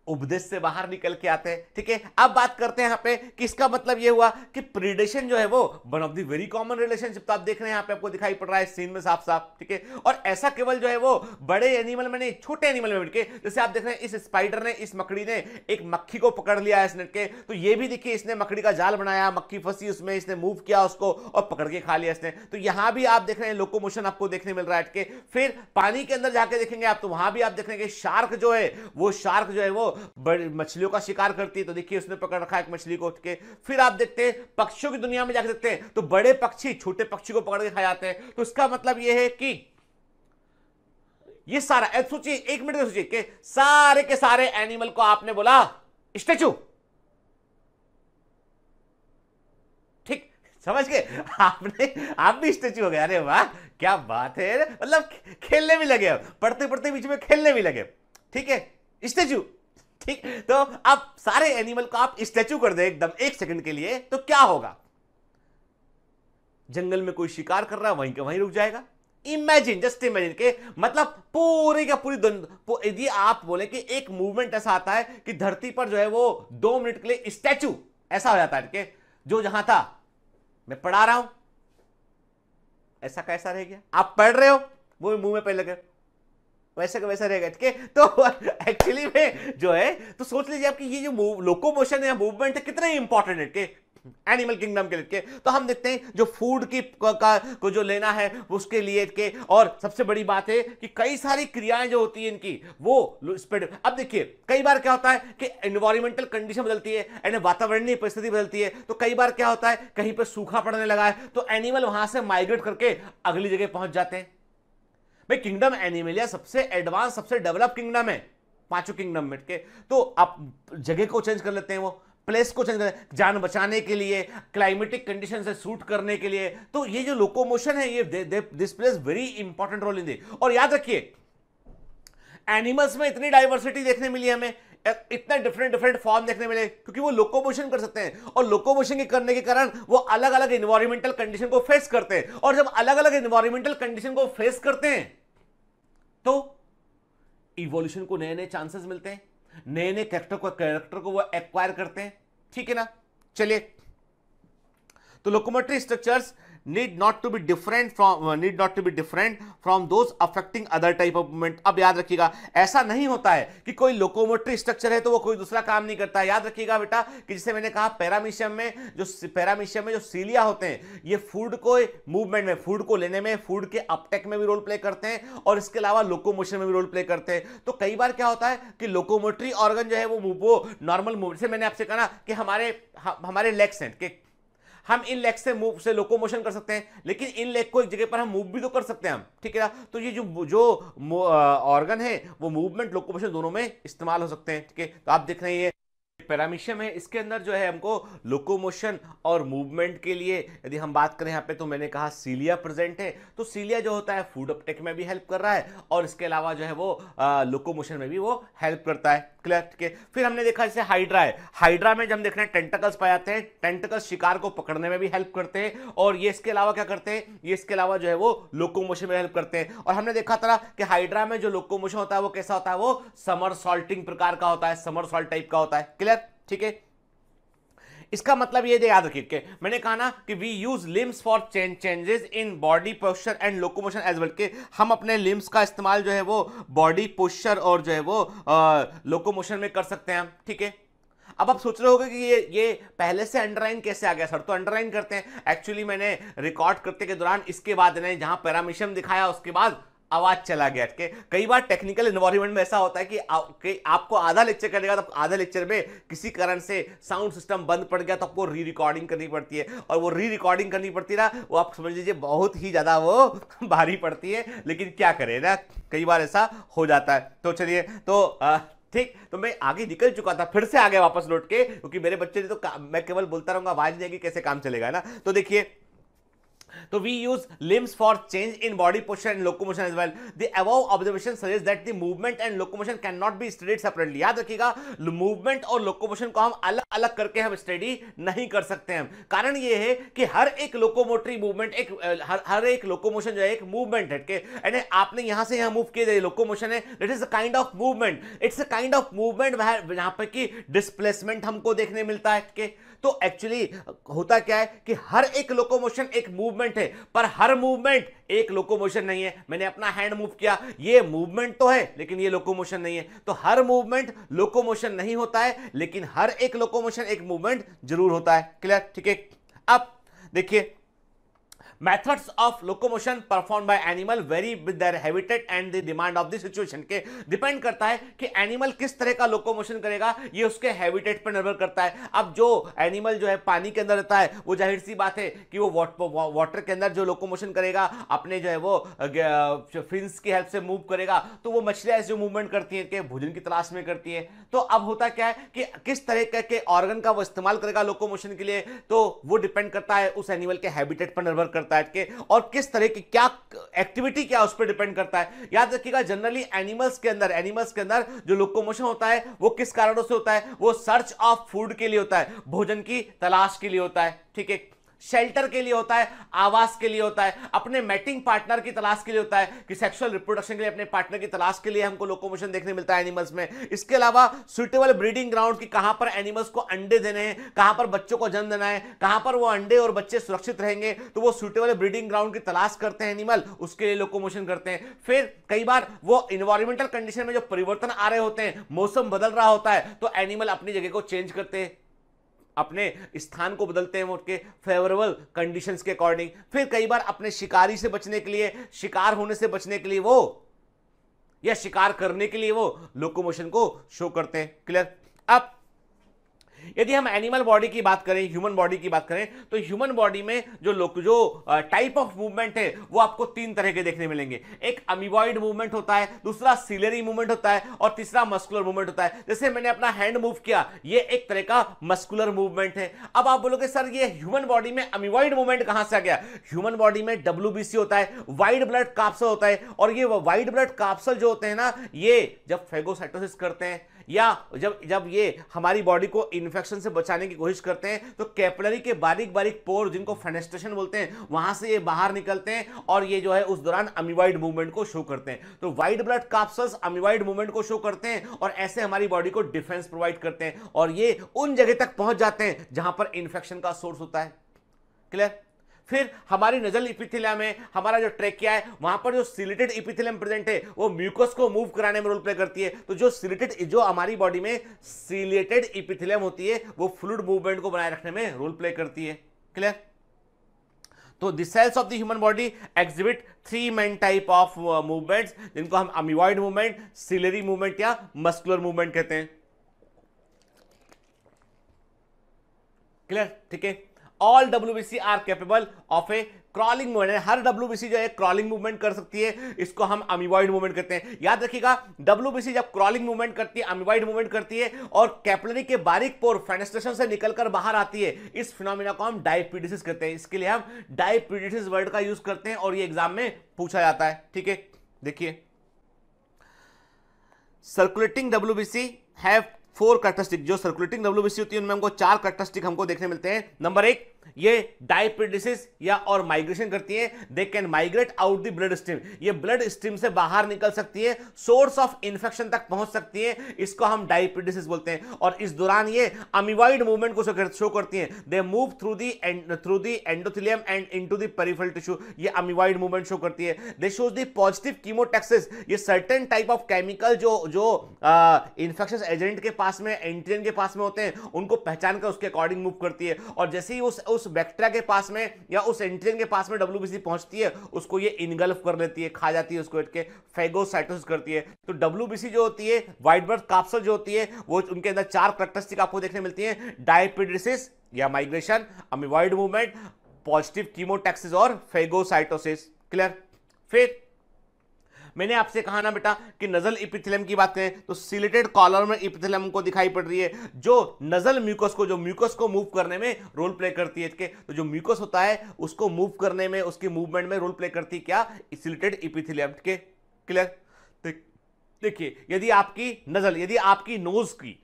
उपदेश से बाहर निकल के आते हैं ठीक है अब बात करते हैं यहाँ पे कि इसका मतलब ये हुआ कि प्रीडेशन जो है वो one of the very common relationship तो आप देख रहे हैं यहाँ पे आपको दिखाई पड़ रहा है सीन में साफ साफ ठीक है और ऐसा केवल जो है वो बड़े एनिमल में नहीं छोटे एनिमल में जैसे आप देख रहे हैं इस स्पाइडर ने इस मकड़ी ने एक मक्खी को पकड़ लिया है इसने के तो ये भी देखिए इसने मकड़ी का जाल बनाया मक्खी फंसी उसमें इसने मूव किया उसको और पकड़ के खा लिया इसने तो यहां भी आप देख रहे हैं लोको आपको देखने मिल रहा है फिर पानी के अंदर जाके देखेंगे आप तो वहां भी आप देखेंगे शार्क जो है वो शार्क जो है वो बड़ी मछलियों का शिकार करती है तो देखिए उसने पकड़ रखा एक मछली को उठ के फिर आप देखते हैं पक्षियों की दुनिया में जाकर देखते हैं तो बड़े पक्षी छोटे पक्षी को पकड़ के खा जाते हैं तो इसका मतलब यह है कि ये सारा सोचिए एक मिनट सोचिए कि सारे के सारे एनिमल को आपने बोला स्टेचू ठीक समझ के आपने आप भी स्टेचू हो गया अरे वाह क्या बात है मतलब खेलने भी लगे पढ़ते पढ़ते बीच में खेलने भी लगे ठीक है स्टेचू ठीक तो आप सारे एनिमल को आप स्टैचू कर दे एकदम एक सेकंड के लिए तो क्या होगा जंगल में कोई शिकार कर रहा है वहीं के वहीं रुक जाएगा इमेजिन जस्ट इमेजिन के मतलब पूरी का पूरी यदि आप बोले कि एक मूवमेंट ऐसा आता है कि धरती पर जो है वो दो मिनट के लिए स्टैचू ऐसा हो जाता है के जो जहां था मैं पढ़ा रहा हूं ऐसा कैसा रह गया आप पढ़ रहे हो वो मुंह में पहले लगे वैसे का वैसा रहेगा ठीक है तो एक्चुअली में जो है तो सोच लीजिए आपकी ये जो लोकोमोशन या मूवमेंट है कितने इंपॉर्टेंट है के एनिमल किंगडम के लिए तो हम देखते हैं जो फूड की का को जो लेना है उसके लिए के और सबसे बड़ी बात है कि कई सारी क्रियाएं जो होती हैं इनकी वो स्पीड अब देखिए कई बार क्या होता है कि एनवायरमेंटल कंडीशन बदलती है यानी वातावरणीय परिस्थिति बदलती है तो कई बार क्या होता है कहीं पर सूखा पड़ने लगा है तो एनिमल वहां से माइग्रेट करके अगली जगह पहुंच जाते हैं भाई किंगडम एनिमेलिया सबसे एडवांस सबसे डेवलप किंगडम है पांचों किंगडम में के तो आप जगह को चेंज कर लेते हैं वो प्लेस को चेंज कर जान बचाने के लिए क्लाइमेटिक कंडीशन से सूट करने के लिए तो ये जो लोकोमोशन है ये this plays very important role in the और याद रखिए एनिमल्स में इतनी डाइवर्सिटी देखने मिली हमें इतने डिफरेंट डिफरेंट फॉर्म देखने मिले क्योंकि वो लोकोमोशन कर सकते हैं और लोकोमोशन के करने के कारण वो अलग अलग इन्वायरमेंटल कंडीशन को फेस करते हैं और जब अलग अलग इन्वायरमेंटल कंडीशन को फेस करते हैं तो इवोल्यूशन को नए नए चांसेस मिलते हैं नए नए कैरेक्टर को कैरेक्टर को वो एक्वायर करते हैं ठीक है ना चलिए तो locomotory structures need not to be different from need not to be different from those affecting other type of movement अब याद रखिएगा ऐसा नहीं होता है कि कोई लोकोमोटरी स्ट्रक्चर है तो वो कोई दूसरा काम नहीं करता है याद रखिएगा बेटा कि जैसे मैंने कहा पैरामीशियम में जो पैरामीशियम में जो सीलिया होते हैं ये फूड को मूवमेंट में फूड को लेने में फूड के अपटेक में भी रोल प्ले करते हैं और इसके अलावा लोकोमोशन में भी रोल प्ले करते हैं तो कई बार क्या होता है कि लोकोमोटरी ऑर्गन जो है वो वो नॉर्मल मूवमेंट से मैंने आपसे कहा कि हमारे हमारे लेग्स हैं हम इन लेग से मूव से लोकोमोशन कर सकते हैं लेकिन इन लेग को एक जगह पर हम मूव भी तो कर सकते हैं हम ठीक है ना तो ये जो जो ऑर्गन है वो मूवमेंट लोकोमोशन दोनों में इस्तेमाल हो सकते हैं ठीक है तो आप देख रहे हैं पैरामीशियम है इसके अंदर जो है हमको लोकोमोशन और मूवमेंट के लिए यदि हम बात करें यहाँ पे तो मैंने कहा सीलिया प्रेजेंट है तो सीलिया जो होता है फूड अपटेक में भी हेल्प कर रहा है और इसके अलावा जो है वो लोकोमोशन में भी वो हेल्प करता है क्लियर के फिर हमने देखा जैसे हाइड्रा है हाइड्रा में जब हम देख रहे हैं टेंटकल्स पाए जाते हैं टेंटकल्स शिकार को पकड़ने में भी हेल्प करते हैं और ये इसके अलावा क्या करते हैं ये इसके अलावा जो है वो लोकोमोशन में हेल्प करते हैं और हमने देखा था कि हाइड्रा में जो लोकोमोशन होता है वो कैसा होता है वो समर सॉल्टिंग प्रकार का होता है समर सॉल्ट टाइप का होता है क्लियर ठीक है इसका मतलब ये याद रखिए मैंने कहा ना कि we use limbs for change changes in body posture and locomotion as well के हम अपने लिम्स का इस्तेमाल जो है वो बॉडी पोस्चर और जो है वो लोकोमोशन में कर सकते हैं हम ठीक है अब आप सोच रहे होगे कि ये ये पहले से अंडरलाइन कैसे आ गया सर तो अंडरलाइन करते हैं एक्चुअली मैंने रिकॉर्ड करते के दौरान इसके बाद ने जहां पैरामिशम दिखाया उसके बाद आवाज चला गया के कई बार टेक्निकल इन्वायरमेंट में ऐसा होता है कि, आ, कि आपको आधा लेक्चर करेगा तो आधा लेक्चर में किसी कारण से साउंड सिस्टम बंद पड़ गया तो आपको री रिकॉर्डिंग करनी पड़ती है और वो री रिकॉर्डिंग करनी पड़ती है ना वो आप समझ लीजिए बहुत ही ज़्यादा वो भारी पड़ती है लेकिन क्या करें ना कई बार ऐसा हो जाता है तो चलिए तो आ, ठीक तो मैं आगे निकल चुका था फिर से आगे वापस लौट के क्योंकि मेरे बच्चे ने तो मैं केवल बोलता रहूंगा आवाज नहीं आएगी कैसे काम चलेगा ना तो देखिए So तो we use limbs for change in body posture and locomotion as well. The above observation suggests that the movement and locomotion cannot be studied separately. याद रखिएगा मूवमेंट और लोकोमोशन को हम अलग अलग करके हम स्टडी नहीं कर सकते हैं कारण ये है कि हर एक लोकोमोटरी मूवमेंट एक हर, हर एक लोकोमोशन जो है एक मूवमेंट है के एंड आपने यहां से यहां मूव किए लोकोमोशन है that is a kind of movement it's a kind of movement यहां पर कि डिस्प्लेसमेंट हमको देखने मिलता है के तो एक्चुअली होता क्या है कि हर एक लोकोमोशन एक मूवमेंट है पर हर मूवमेंट एक लोकोमोशन नहीं है मैंने अपना हैंड मूव किया ये मूवमेंट तो है लेकिन ये लोकोमोशन नहीं है तो हर मूवमेंट लोकोमोशन नहीं होता है लेकिन हर एक लोकोमोशन एक मूवमेंट जरूर होता है क्लियर ठीक है अब देखिए methods of locomotion perform by animal very with their habitat and the demand of the के डिपेंड करता है कि एनिमल किस तरह का लोकोमोशन करेगा ये उसके हैबिटेट पर निर्भर करता है अब जो एनिमल जो है पानी के अंदर रहता है वो जाहिर सी बात है कि वो वाटर के अंदर जो लोकोमोशन करेगा अपने जो है वो फिंस की हेल्प से मूव करेगा तो वो मछलियाँ जो मूवमेंट करती हैं कि भोजन की तलाश में करती हैं तो अब होता क्या है कि किस तरह के ऑर्गन का वो इस्तेमाल करेगा लोकोमोशन के लिए तो वो डिपेंड करता है उस एनिमल के हैबिटेट पर निर्भर करता है करता है के और किस तरह की क्या एक्टिविटी क्या उस पर डिपेंड करता है याद रखिएगा जनरली एनिमल्स के अंदर एनिमल्स के अंदर जो लोकोमोशन होता है वो किस कारणों से होता है वो सर्च ऑफ फूड के लिए होता है भोजन की तलाश के लिए होता है ठीक है शेल्टर के लिए होता है आवास के लिए होता है अपने मैटिंग पार्टनर की तलाश के लिए होता है कि सेक्सुअल रिप्रोडक्शन के लिए अपने पार्टनर की तलाश के लिए हमको लोकोमोशन देखने मिलता है एनिमल्स में इसके अलावा सुटेबल ब्रीडिंग ग्राउंड की कहां पर एनिमल्स को अंडे देने हैं कहां पर बच्चों को जन्म देना है कहां पर वो अंडे और बच्चे सुरक्षित रहेंगे तो वो सुटेबल ब्रीडिंग ग्राउंड की तलाश करते हैं एनिमल उसके लिए लोकोमोशन करते हैं फिर कई बार वो इन्वायरमेंटल कंडीशन में जो परिवर्तन आ रहे होते हैं मौसम बदल रहा होता है तो एनिमल अपनी जगह को चेंज करते हैं अपने स्थान को बदलते हैं उनके फेवरेबल कंडीशंस के अकॉर्डिंग फिर कई बार अपने शिकारी से बचने के लिए शिकार होने से बचने के लिए वो या शिकार करने के लिए वो लोकोमोशन को शो करते हैं क्लियर अब यदि हम एनिमल बॉडी की बात करें ह्यूमन बॉडी की बात करें तो ह्यूमन बॉडी में जो लोग जो टाइप ऑफ मूवमेंट है वो आपको तीन तरह के देखने मिलेंगे एक अमीबॉइड मूवमेंट होता है दूसरा सीलरी मूवमेंट होता है और तीसरा मस्कुलर मूवमेंट होता है जैसे मैंने अपना हैंड मूव किया ये एक तरह का मस्कुलर मूवमेंट है अब आप बोलोगे सर ये ह्यूमन बॉडी में अमीबॉइड मूवमेंट कहां से आ गया ह्यूमन बॉडी में डब्ल्यू होता है वाइड ब्लड काप्सल होता है और ये वाइड ब्लड काप्सल जो होते हैं ना ये जब फेगोसाइटोसिस करते हैं या जब जब ये हमारी बॉडी को इन्फेक्शन से बचाने की कोशिश करते हैं तो कैपलरी के बारीक बारीक पोर जिनको फेनेस्टेशन बोलते हैं वहां से ये बाहर निकलते हैं और ये जो है उस दौरान अमीवाइड मूवमेंट को शो करते हैं तो white blood corpuscles amoeboid movement को शो करते हैं और ऐसे हमारी बॉडी को डिफेंस प्रोवाइड करते हैं और ये उन जगह तक पहुंच जाते हैं जहां पर इन्फेक्शन का सोर्स होता है क्लियर फिर हमारी नजल इपिथिलिया में हमारा जो ट्रेकिया है वहां पर जो सिलेटेड इपिथिलियम प्रेजेंट है वो म्यूकस को मूव कराने में रोल प्ले करती है तो जो सिलेटेड जो हमारी बॉडी में सिलेटेड इपिथिलियम होती है वो फ्लूड मूवमेंट को बनाए रखने में रोल प्ले करती है क्लियर तो the cells of the human body exhibit three main type of movements जिनको हम अमीवॉइड मूवमेंट सिलेरी मूवमेंट या मस्कुलर मूवमेंट कहते हैं क्लियर ठीक है all W are capable of a crawling movement हर डब्ल्यू जो है क्रॉलिंग मूवमेंट कर सकती है इसको हम अमीवाइड मूवमेंट कहते हैं याद रखिएगा डब्ल्यू जब क्रॉलिंग मूवमेंट करती है अमीवाइड मूवमेंट करती है और कैपलरी के बारीक पोर फेनेस्ट्रेशन से निकलकर बाहर आती है इस फिनोमिना को हम डायपिडिसिस कहते हैं इसके लिए हम डायपिडिसिस वर्ड का यूज करते हैं और ये एग्जाम में पूछा जाता है ठीक है देखिए circulating W have four characteristic जो सर्कुलेटिंग डब्ल्यू होती है उनमें हमको चार कैरेक्टरिस्टिक हमको देखने मिलते हैं नंबर एक ये डायपिडिसिस या और माइग्रेशन करती है they can migrate out the blood stream ये ब्लड स्ट्रीम से बाहर निकल सकती है सोर्स ऑफ इन्फेक्शन तक पहुंच सकती है इसको हम डायपिडिसिस बोलते हैं और इस दौरान ये अमीवाइड मूवमेंट को शो करती है they move through the through the endothelium and into peripheral tissue ये अमीवाइड मूवमेंट शो करती है they shows the positive chemotaxis ये सर्टन टाइप ऑफ केमिकल जो जो इन्फेक्शस एजेंट के पास में एंट्रियन के पास में होते हैं उनको पहचान कर उसके अकॉर्डिंग मूव करती है और जैसे ही उस उस बैक्टेरिया के पास में या उस एंटीजन के पास में डब्ल्यू पहुंचती है उसको ये इनगल्फ कर लेती है खा जाती है उसको के फेगोसाइटोसिस करती है तो डब्ल्यू जो होती है वाइट बर्थ काप्सल जो होती है वो उनके अंदर चार करेक्टरिस्टिक आपको देखने मिलती है डायपिडिसिस या migration amoeboid movement positive chemotaxis और फेगोसाइटोसिस क्लियर फिर मैंने आपसे कहा ना बेटा कि नजल इपिथिलियम की बात करें तो सिलेटेड कॉलर में इपिथिलियम को दिखाई पड़ रही है जो नजल म्यूकस को जो म्यूकस को मूव करने में रोल प्ले करती है तो जो म्यूकस होता है उसको मूव करने में उसके मूवमेंट में रोल प्ले करती है क्या सिलेटेड इपिथिलियम के क्लियर देखिए यदि आपकी नजल यदि आपकी नोज की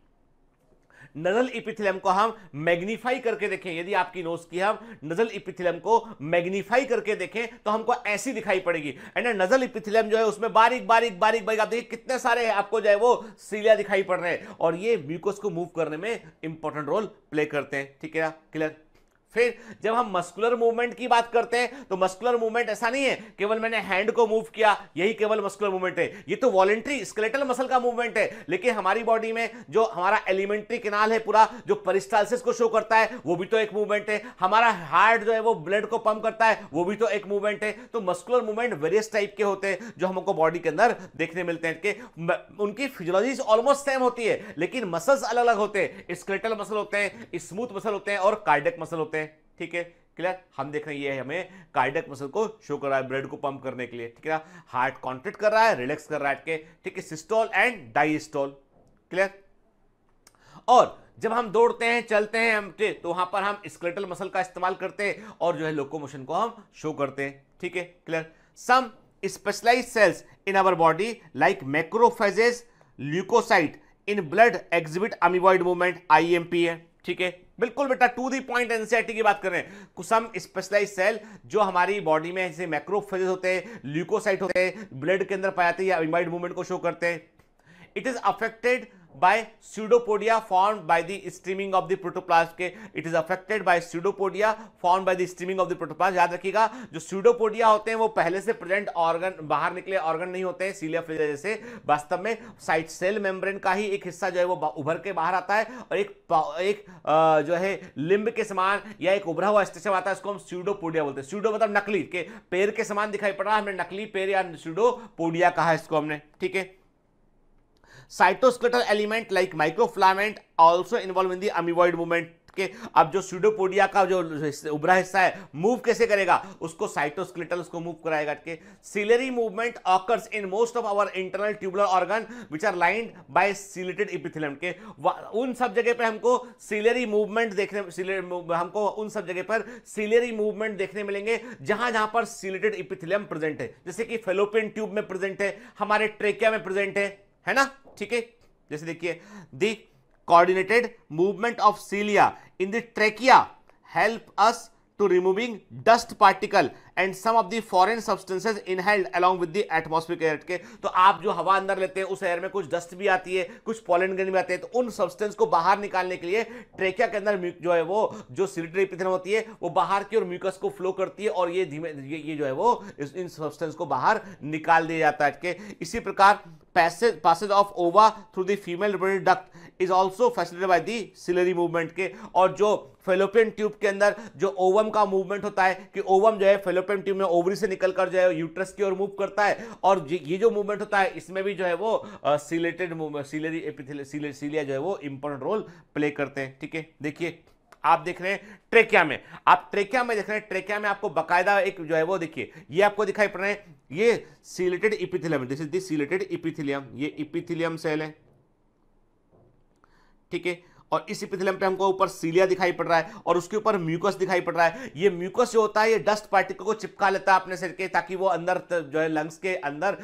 नजल इपिथिलियम को हम मैग्नीफाई करके देखें यदि आपकी नोज की हम नजल इपिथिलियम को मैग्नीफाई करके देखें तो हमको ऐसी दिखाई पड़ेगी एंड नजल इपिथिलियम जो है उसमें बारीक बारीक बारीक बारीक आप देखिए कितने सारे आपको जो है वो सीलिया दिखाई पड़ रहे हैं और ये म्यूकस को मूव करने में इंपॉर्टेंट रोल प्ले करते हैं ठीक है क्लियर फिर जब हम मस्कुलर मूवमेंट की बात करते हैं तो मस्कुलर मूवमेंट ऐसा नहीं है केवल मैंने हैंड को मूव किया यही केवल मस्कुलर मूवमेंट है ये तो वॉलेंट्री स्केलेटल मसल का मूवमेंट है लेकिन हमारी बॉडी में जो हमारा एलिमेंट्री किनाल है पूरा जो परिस्टालसिस को शो करता है वो भी तो एक मूवमेंट है हमारा हार्ट जो है वो ब्लड को पंप करता है वो भी तो एक मूवमेंट है तो मस्कुलर मूवमेंट वेरियस टाइप के होते हैं जो हमको बॉडी के अंदर देखने मिलते हैं कि उनकी फिजियोलॉजी ऑलमोस्ट सेम होती है लेकिन मसल्स अलग अलग होते हैं स्केलेटल मसल होते हैं स्मूथ मसल होते हैं और कार्डिक मसल होते हैं ठीक है क्लियर हम देख रहे हैं ये हमें कार्डियक मसल को शो कर रहा है ब्लड को पंप करने के लिए ठीक है ना हार्ट कॉन्ट्रेक्ट कर रहा है रिलैक्स कर रहा है के ठीक है सिस्टोल एंड डाइस्टोल क्लियर और जब हम दौड़ते हैं चलते हैं तो वहां पर हम स्केलेटल मसल का इस्तेमाल करते हैं और जो है लोकोमोशन को हम शो करते हैं ठीक है clear some specialize cells in our body like macrophages leucocyte in blood exhibit amoeboid movement आई है ठीक है बिल्कुल बेटा टू दी पॉइंट एनसीआरटी की बात कर रहे करें कुसम स्पेशलाइज सेल जो हमारी बॉडी में जैसे मैक्रोफेजेस होते हैं ल्यूकोसाइट होते हैं ब्लड के अंदर पाए जाते हैं या इमाइड मूवमेंट को शो करते हैं it is affected by pseudopodia form by the streaming of the protoplasm के it is affected by pseudopodia form by the streaming of the protoplasm याद रखिएगा जो pseudopodia होते हैं वो पहले से प्रेजेंट ऑर्गन बाहर निकले ऑर्गन नहीं होते हैं सीलिया फ्लेजा जैसे वास्तव में साइट सेल मेम्ब्रेन का ही एक हिस्सा जो है वो उभर के बाहर आता है और एक एक जो है लिंब के समान या एक उभरा हुआ स्ट्रक्चर आता है उसको हम स्यूडोपोडिया बोलते हैं स्यूडो मतलब नकली के पेड़ के समान दिखाई पड़ रहा है हमने नकली पेड़ या स्यूडोपोडिया कहा इसको हमने ठीक है cytoskeletal element like microfilament also involve in the amoeboid movement के अब जो स्यूडोपोडिया का जो उभरा हिस्सा है मूव कैसे करेगा उसको साइटोस्केलेटल उसको मूव कराएगा के ciliary movement occurs in most of our internal tubular organ which are lined by ciliated epithelium के उन सब जगह पे हमको सिलेरी मूवमेंट देखने हमको उन सब जगह पर सिलेरी मूवमेंट देखने मिलेंगे जहां जहां पर सिलेटेड इपिथिलियम प्रेजेंट है जैसे कि फेलोपियन ट्यूब में प्रेजेंट है हमारे ट्रेकिया में प्रेजेंट है है ना ठीक है जैसे देखिए the coordinated movement of cilia in the trachea help us to removing dust particle and some of the foreign substances inhaled along with the atmospheric air के तो आप जो हवा अंदर लेते हैं उस एयर में कुछ डस्ट भी आती है कुछ पॉलिन ग्रेन भी आते हैं तो उन सब्सटेंस को बाहर निकालने के लिए ट्रेकिया के अंदर जो है वो जो सिलिटरी पिथन होती है वो बाहर की और म्यूकस को फ्लो करती है और ये धीमे ये, ये जो है वो इस, इन सब्सटेंस को बाहर निकाल दिया जाता है के इसी प्रकार passage passage of ova through the female duct is also facilitated by the ciliary movement के और जो फेलोपियन ट्यूब के अंदर जो ओवम का मूवमेंट होता है कि ओवम जो है फेलोपियन फेलोपियन ट्यूब में ओवरी से निकल कर जो है यूट्रस की ओर मूव करता है और ये जो मूवमेंट होता है इसमें भी जो है वो सिलेटेड मूवमेंट सीलरी जो है वो इंपॉर्टेंट रोल प्ले करते हैं ठीक है देखिए आप देख रहे हैं ट्रेकिया में आप ट्रेकिया में देख रहे हैं ट्रेकिया में आपको बकायदा एक जो है वो देखिए ये आपको दिखाई पड़ रहे हैं ये ciliated epithelium this is ciliated epithelium ये इपिथिलियम सेल है ठीक है और इस इपिथिलियम पे हमको ऊपर सीलिया दिखाई पड़ रहा है और उसके ऊपर म्यूकस दिखाई पड़ रहा है ये म्यूकस जो होता है ये डस्ट पार्टिकल को चिपका लेता है अपने सिर के ताकि वो अंदर जो है लंग्स के अंदर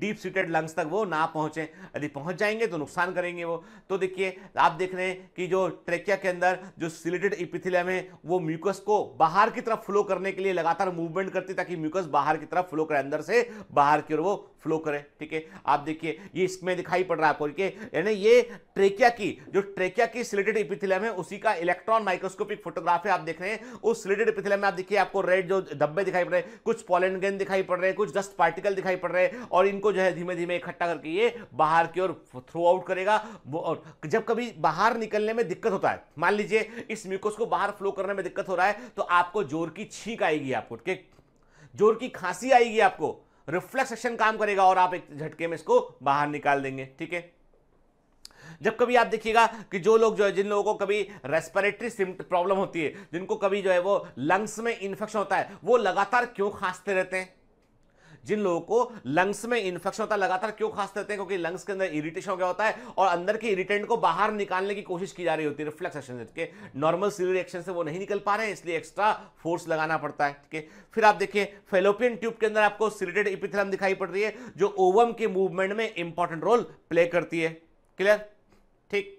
डीप सीटेड लंग्स तक वो ना पहुंचे यदि पहुंच जाएंगे तो नुकसान करेंगे वो तो देखिए आप देख रहे हैं कि जो ट्रेकिया के अंदर जो सिलेटेड इपिथिलियम है वो म्यूकस को बाहर की तरफ फ्लो करने के लिए लगातार मूवमेंट करती ताकि म्यूकस बाहर की तरफ फ्लो करे अंदर से बाहर की ओर वो फ्लो करें ठीक है आप देखिए ये इसमें दिखाई पड़ रहा है आपको यानी ये ट्रेकिया की जो ट्रेकिया की सिलेटेड इपिथिलियम है उसी का इलेक्ट्रॉन माइक्रोस्कोपिक फोटोग्राफ है आप देख रहे हैं उस सिलेटेड इपिथिलियम में आप देखिए आपको रेड जो धब्बे दिखाई पड़ रहे हैं कुछ पॉलन दिखाई पड़ रहे हैं कुछ डस्ट पार्टिकल दिखाई पड़ रहे हैं और इनको जो है धीमे धीमे इकट्ठा करके ये बाहर की ओर थ्रो आउट करेगा और जब कभी बाहर निकलने में दिक्कत होता है मान लीजिए इस म्यूकोस को बाहर फ्लो करने में दिक्कत हो रहा है तो आपको जोर की छींक आएगी आपको ठीक जोर की खांसी आएगी आपको रिफ्लेक्स एक्शन काम करेगा और आप एक झटके में इसको बाहर निकाल देंगे ठीक है जब कभी आप देखिएगा कि जो लोग जो है जिन लोगों को कभी रेस्पिरेटरी प्रॉब्लम होती है जिनको कभी जो है वो लंग्स में इन्फेक्शन होता है वो लगातार क्यों खांसते रहते हैं जिन लोगों को लंग्स में इंफेक्शन होता है लगातार क्यों खास करते हैं क्योंकि लंग्स के अंदर इरिटेशन हो गया होता है और अंदर के इरिटेंट को बाहर निकालने की कोशिश की जा रही होती है रिफ्लेक्स एक्शन के नॉर्मल सीरियल एक्शन से वो नहीं निकल पा रहे हैं इसलिए एक्स्ट्रा फोर्स लगाना पड़ता है ठीक है फिर आप देखिए फेलोपियन ट्यूब के अंदर आपको सिलेटेड इपिथिलम दिखाई पड़ रही है जो ओवम के मूवमेंट में इंपॉर्टेंट रोल प्ले करती है क्लियर ठीक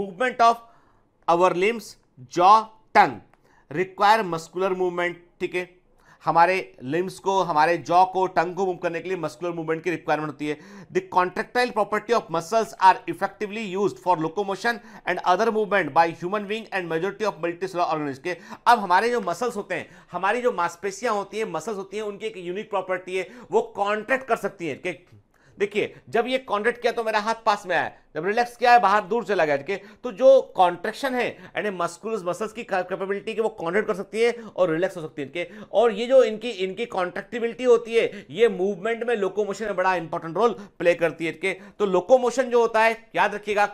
movement of our limbs jaw tongue require muscular movement ठीक है हमारे लिम्स को हमारे जॉ को टंग को मूव करने के लिए मस्कुलर मूवमेंट की रिक्वायरमेंट होती है the contractile property of muscles are effectively use for locomotion and other movement by human being and majority of multicellular organism के अब हमारे जो मसल्स होते हैं हमारी जो मांसपेशियां होती हैं मसल्स होती हैं उनकी एक यूनिक प्रॉपर्टी है वो कॉन्ट्रैक्ट कर सकती हैं देखिए जब ये कॉन्ट्रेक्ट किया तो मेरा हाथ पास में आया जब रिलैक्स किया है बाहर दूर चला गया तो जो कॉन्ट्रेक्शन है यानी मस्कुलस मसल्स की कैपेबिलिटी की वो कॉन्ट्रेक्ट कर सकती है और रिलैक्स हो सकती है इनके और ये जो इनकी इनकी कॉन्ट्रेक्टिबिलिटी होती है ये मूवमेंट में लोकोमोशन में बड़ा इंपॉर्टेंट रोल प्ले करती है इनके तो लोकोमोशन जो होता है याद रखिएगा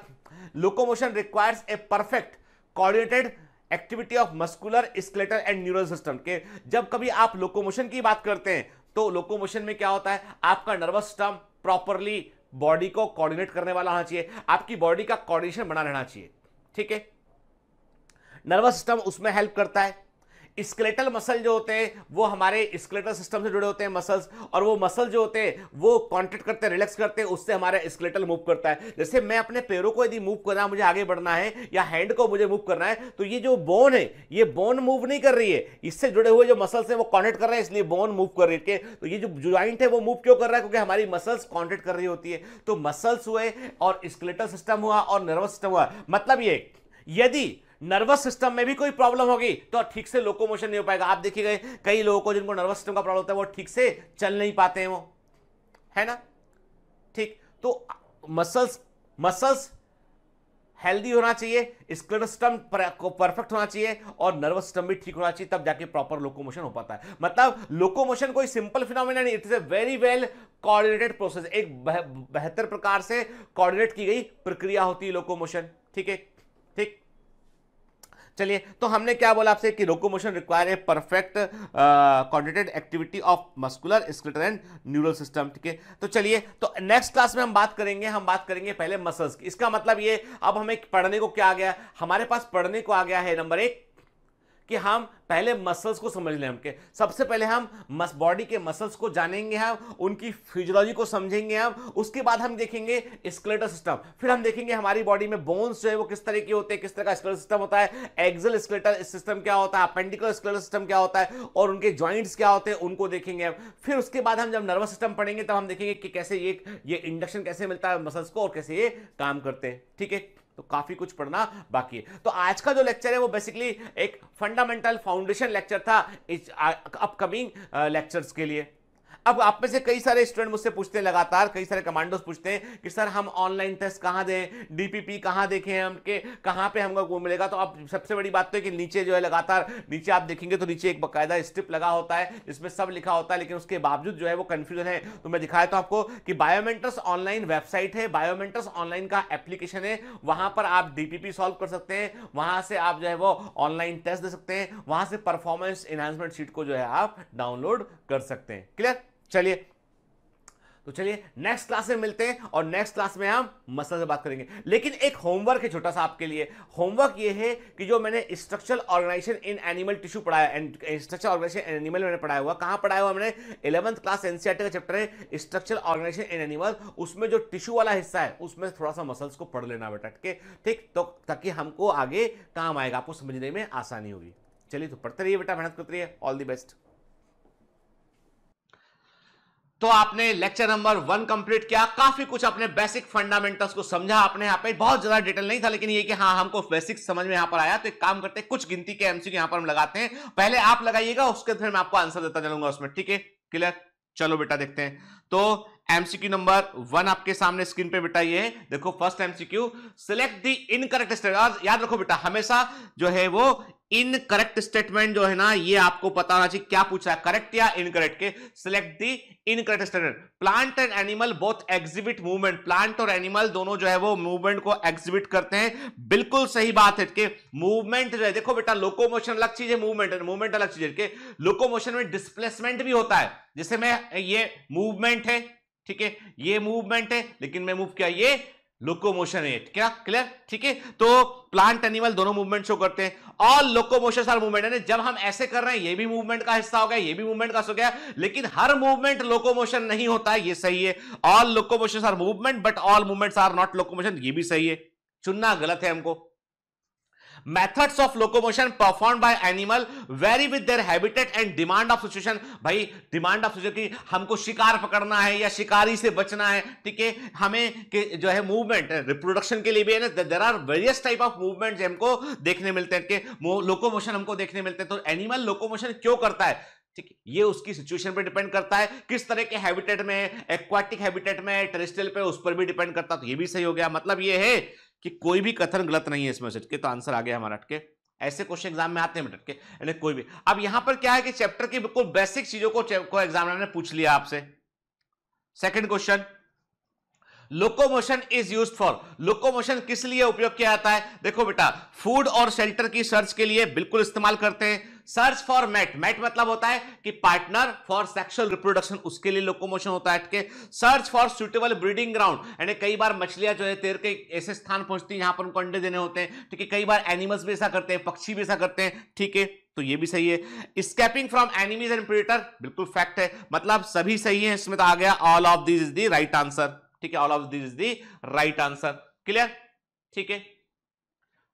locomotion requires a perfect coordinated activity of muscular skeletal and neural system के जब कभी आप लोकोमोशन की बात करते हैं तो लोकोमोशन में क्या होता है आपका नर्वस सिस्टम प्रॉपरली बॉडी को कोऑर्डिनेट करने वाला होना चाहिए आपकी बॉडी का कोऑर्डिनेशन बना रहना चाहिए ठीक है नर्वस सिस्टम उसमें हेल्प करता है स्केलेटल मसल जो होते हैं वो हमारे स्केलेटल सिस्टम से जुड़े होते हैं मसल्स और वो मसल जो होते हैं वो कॉन्ट्रेक्ट करते हैं रिलैक्स करते हैं उससे हमारा स्केलेटल मूव करता है जैसे मैं अपने पैरों को यदि मूव करना मुझे आगे बढ़ना है या हैंड को मुझे मूव करना है तो ये जो बोन है ये बोन मूव नहीं कर रही है इससे जुड़े हुए जो मसल्स हैं वो कॉन्ट्रेक्ट कर रहे हैं इसलिए बोन मूव कर रही है तो ये जो ज्वाइंट है वो मूव क्यों कर रहा है क्योंकि हमारी मसल्स कॉन्ट्रेक्ट कर रही होती है तो मसल्स हुए और स्केलेटल सिस्टम हुआ और नर्वस सिस्टम हुआ मतलब ये यदि नर्वस सिस्टम में भी कोई प्रॉब्लम होगी तो ठीक से लोकोमोशन नहीं हो पाएगा आप देखिए गए कई लोगों को जिनको नर्वस सिस्टम का प्रॉब्लम होता है वो ठीक से चल नहीं पाते हैं वो है ना ठीक तो मसल्स मसल्स हेल्दी होना चाहिए स्क्लेरल सिस्टम परफेक्ट होना चाहिए और नर्वस सिस्टम भी ठीक होना चाहिए तब जाके प्रॉपर लोकोमोशन हो पाता है मतलब लोकोमोशन कोई सिंपल फिनोमिना नहीं it is a very well coordinated process एक बेहतर प्रकार से कोऑर्डिनेट की गई प्रक्रिया होती है लोकोमोशन ठीक है ठीक चलिए तो हमने क्या बोला आपसे कि locomotion require a perfect coordinated activity of muscular skeletal and neural system ठीक है तो चलिए तो नेक्स्ट क्लास में हम बात करेंगे हम बात करेंगे पहले मसल्स की इसका मतलब ये अब हमें पढ़ने को क्या आ गया हमारे पास पढ़ने को आ गया है नंबर एक कि हम पहले मसल्स को समझ लें हमके सबसे पहले हम मस बॉडी के मसल्स को जानेंगे हम उनकी फिजियोलॉजी को समझेंगे हम उसके बाद हम देखेंगे स्केलेटल सिस्टम फिर हम देखेंगे हमारी बॉडी में बोन्स जो है वो किस तरह के होते हैं किस तरह का स्केलेटल सिस्टम होता है एक्सल स्केलेटल सिस्टम क्या होता है अपेंडिकल स्केलेटल सिस्टम क्या होता है और उनके ज्वाइंट्स क्या होते हैं उनको देखेंगे हम फिर उसके बाद हम जब नर्वस सिस्टम पढ़ेंगे तब हम देखेंगे कि कैसे ये ये इंडक्शन कैसे मिलता है मसल्स को और कैसे ये काम करते हैं ठीक है तो काफ़ी कुछ पढ़ना बाकी है तो आज का जो लेक्चर है वो बेसिकली एक फंडामेंटल फाउंडेशन लेक्चर था इस अपकमिंग लेक्चर्स के लिए अब आप में से कई सारे स्टूडेंट मुझसे पूछते हैं लगातार कई सारे कमांडोस पूछते हैं कि सर हम ऑनलाइन टेस्ट कहाँ दें डीपीपी कहाँ देखें हम के कहाँ पे हमको वो मिलेगा तो आप सबसे बड़ी बात तो है कि नीचे जो है लगातार नीचे आप देखेंगे तो नीचे एक बाकायदा स्ट्रिप लगा होता है जिसमें सब लिखा होता है लेकिन उसके बावजूद जो है वो कन्फ्यूजन है तो मैं दिखाया था आपको कि बायोमेंट्रस ऑनलाइन वेबसाइट है बायोमेंट्रस ऑनलाइन का एप्लीकेशन है वहां पर आप डीपीपी सॉल्व कर सकते हैं वहां से आप जो है वो ऑनलाइन टेस्ट दे सकते हैं वहां से परफॉर्मेंस इन्हांसमेंट शीट को जो है आप डाउनलोड कर सकते हैं क्लियर चलिए तो चलिए नेक्स्ट क्लास में मिलते हैं और नेक्स्ट क्लास में हम मसल से बात करेंगे लेकिन एक होमवर्क है छोटा सा आपके लिए होमवर्क ये है कि जो मैंने structural organisation in animal tissue पढ़ाया स्ट्रक्चरल ऑर्गेनाइजेशन इन एनिमल मैंने पढ़ाया हुआ कहाँ पढ़ाया हुआ मैंने इलेवंथ क्लास एनसीआरटी का चैप्टर है स्ट्रक्चरल ऑर्गेनाइजेशन इन एनिमल उसमें जो टिश्यू वाला हिस्सा है उसमें थोड़ा सा मसल्स को पढ़ लेना बेटा ठीक ठीक तो ताकि हमको आगे काम आएगा आपको समझने में आसानी होगी चलिए तो पढ़ते रहिए बेटा मेहनत करते रहिए ऑल दी बेस्ट तो आपने लेक्चर नंबर वन कंप्लीट किया काफी कुछ अपने बेसिक फंडामेंटल्स को समझा आपने यहाँ पे बहुत ज्यादा डिटेल नहीं था लेकिन ये कि हाँ हमको बेसिक समझ में यहाँ पर आया तो एक काम करते हैं कुछ गिनती के एमसीक्यू यहाँ पर हम लगाते हैं पहले आप लगाइएगा उसके फिर मैं आपको आंसर देता चलूंगा उसमें ठीक है क्लियर चलो बेटा देखते हैं तो एमसीक्यू नंबर वन आपके सामने स्क्रीन पे बेटा ये देखो first MCQ select the incorrect statement याद रखो बेटा हमेशा जो है वो इनकरेक्ट स्टेटमेंट जो है ना ये आपको पता होना चाहिए क्या पूछा है करेक्ट या इनकरेक्ट के select the incorrect statement plant and animal both exhibit movement plant और एनिमल दोनों जो है वो मूवमेंट को एग्जिबिट करते हैं बिल्कुल सही बात है कि मूवमेंट जो है देखो बेटा लोकोमोशन अलग चीज है मूवमेंट मूवमेंट अलग चीज है लोको लोकोमोशन में डिस्प्लेसमेंट भी होता है जैसे मैं ये मूवमेंट है ठीक है ये मूवमेंट है लेकिन मैं मूव किया ये लोकोमोशन है क्या क्लियर ठीक है तो प्लांट एनिमल दोनों मूवमेंट शो करते हैं ऑल लोकोमोशन आर मूवमेंट यानी जब हम ऐसे कर रहे हैं ये भी मूवमेंट का हिस्सा हो गया ये भी मूवमेंट का हो गया लेकिन हर मूवमेंट लोकोमोशन नहीं होता है ये सही है all locomotion are movement but all movements are not locomotion ये भी सही है चुनना गलत है हमको methods of locomotion perform by animal very with their habitat and demand of situation भाई डिमांड ऑफ सिचुएशन की हमको शिकार पकड़ना है या शिकारी से बचना है ठीक है हमें जो है मूवमेंट रिप्रोडक्शन के लिए भी है ना there are various type of movement हमको देखने मिलते हैं लोकोमोशन हमको देखने मिलते हैं तो एनिमल लोकोमोशन क्यों करता है ठीक है ये उसकी सिचुएशन पे डिपेंड करता है किस तरह के हैबिटेट में एक्वाटिक हैबिटेट में टेरिस्टल पे उस पर भी डिपेंड करता है तो ये भी सही हो गया मतलब ये है कि कोई भी कथन गलत नहीं है इसमें से के तो आंसर आ गया हमारा अटके ऐसे क्वेश्चन एग्जाम में आते हैं मिनट के यानी कोई भी अब यहां पर क्या है कि चैप्टर की बिल्कुल बेसिक चीजों को, को एग्जामिनर ने पूछ लिया आपसे second question locomotion is use for locomotion किस लिए उपयोग किया जाता है देखो बेटा फूड और शेल्टर की सर्च के लिए बिल्कुल इस्तेमाल करते हैं सर्च फॉर मेट मेट मतलब होता है कि पार्टनर फॉर सेक्सुअल रिप्रोडक्शन उसके लिए लोकोमोशन होता है के search for suitable breeding ground यानी कई बार मछलियां जो है तैर के ऐसे स्थान पहुंचती है यहां पर उनको अंडे देने होते हैं ठीक है कई बार एनिमल्स भी ऐसा करते हैं पक्षी भी ऐसा करते हैं ठीक है तो ये भी सही है escaping from enemies and predator बिल्कुल फैक्ट है मतलब सभी सही है इसमें तो आ गया all of this is the right answer ठीक है all of this is the right answer clear ठीक है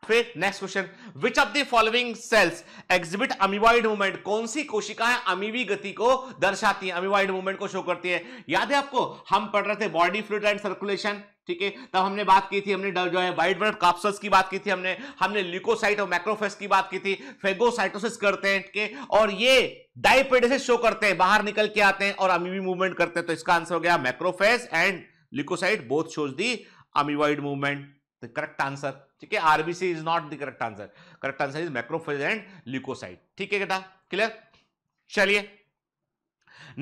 फिर next question which of the following cells exhibit amoeboid movement कौन सी कोशिकाएं अमीवी गति को दर्शाती है अमीवाइड मूवमेंट को शो करती है याद है आपको हम पढ़ रहे थे बॉडी फ्लूड एंड सर्कुलेशन ठीक है तब हमने बात की थी हमने जो है वाइट ब्लड काप्सल्स की बात की थी हमने हमने ल्यूकोसाइट और मैक्रोफेस की बात की थी फेगोसाइटोसिस करते हैं ठीक है और ये डाइपेडेसिस शो करते हैं बाहर निकल के आते हैं और अमीवी मूवमेंट करते हैं तो इसका आंसर हो गया macrophages and leucocyte both shows the amoeboid movement correct answer ठीक है RBC is not the correct answer correct answer is macrophage and leucocyte ठीक है बेटा क्लियर चलिए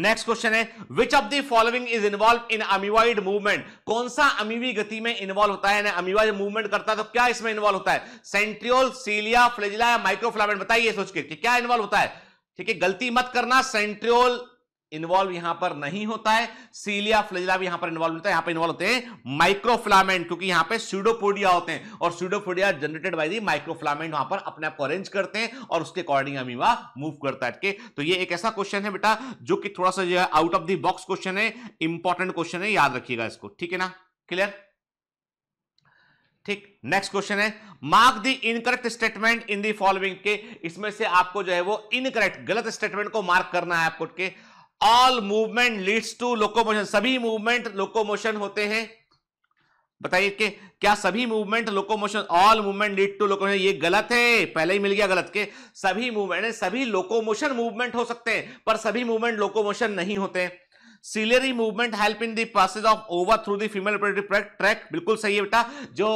नेक्स्ट क्वेश्चन है which of the following is involve in amoeboid movement कौन सा अमीवी गति में इन्वॉल्व होता है अमीवाइड मूवमेंट करता है तो क्या इसमें इन्वॉल्व होता है सेंट्रियोल सीलिया फ्लेजिला या माइक्रोफ्लामेंट बताइए सोच के क्या इन्वॉल्व होता है ठीक है गलती मत करना सेंट्रियोल इन्वॉल्व यहां पर नहीं होता है सीलिया फ्लेजिला भी यहां पर इन्वॉल्व होता है यहां पर इन्वॉल्व होते हैं माइक्रोफ्लामेंट क्योंकि यहां पे सुडोपोडिया होते हैं और pseudopodia generated by the microfilament वहां पर अपने आप को अरेंज करते हैं और उसके अकॉर्डिंग अमीबा मूव करता है तो ये एक ऐसा क्वेश्चन है बेटा जो कि थोड़ा सा जो है out of the box question है इंपॉर्टेंट क्वेश्चन है याद रखिएगा इसको ठीक है ना क्लियर ठीक नेक्स्ट क्वेश्चन है mark the incorrect statement in the following के इसमें से आपको जो है वो इनकरेक्ट गलत स्टेटमेंट को मार्क करना है आपको के all movement leads to locomotion सभी मूवमेंट लोकोमोशन होते हैं बताइए कि क्या सभी movement locomotion all movement lead to locomotion ये गलत है पहले ही मिल गया गलत के सभी मूवमेंट सभी लोकोमोशन मूवमेंट हो सकते हैं पर सभी मूवमेंट लोकोमोशन नहीं होते ciliary movement help in the process of ova through the female tract बिल्कुल सही है बेटा जो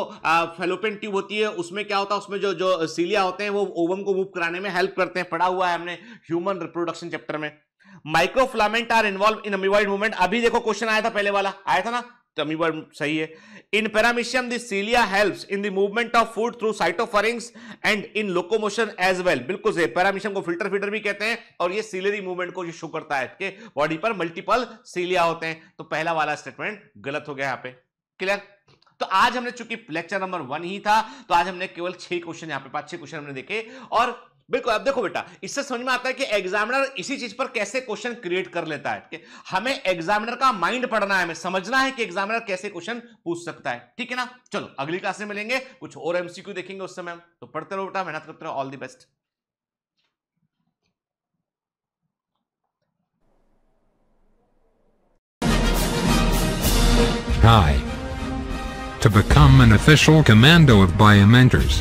फेलोपिन ट्यूब होती है उसमें क्या होता है उसमें जो जो सीलिया होते हैं वो ओवम को मूव कराने में हेल्प करते हैं पढ़ा हुआ है हमने ह्यूमन रिप्रोडक्शन चैप्टर में microfilament are involve in amoeboid movement अभी देखो क्वेश्चन आया था पहले वाला आया था ना तो अमीबॉइड सही है in paramecium cilia helps in the movement of food through cytopharynx and in locomotion as well बिल्कुल सही पैरामिशियम को फिल्टर फीडर भी कहते हैं और ये सीलरी मूवमेंट को शो करता है इसके बॉडी पर मल्टीपल सीलिया होते हैं तो पहला वाला स्टेटमेंट गलत हो गया यहां पे क्लियर तो आज हमने चूंकि लेक्चर नंबर वन ही था तो आज हमने केवल छह क्वेश्चन यहां पे पांच छह क्वेश्चन हमने देखे और बिल्कुल अब देखो बेटा इससे समझ में आता है कि एग्जामिनर इसी चीज पर कैसे क्वेश्चन क्रिएट कर लेता है हमें एग्जामिनर का माइंड पढ़ना है हमें समझना है कि एग्जामिनर कैसे क्वेश्चन पूछ सकता है ठीक है ना चलो अगली क्लास में मिलेंगे कुछ और एमसीक्यू देखेंगे उस समय तो पढ़ते रहो बेटा मेहनत करते रहो all the best hi to become an official commando of Biomentors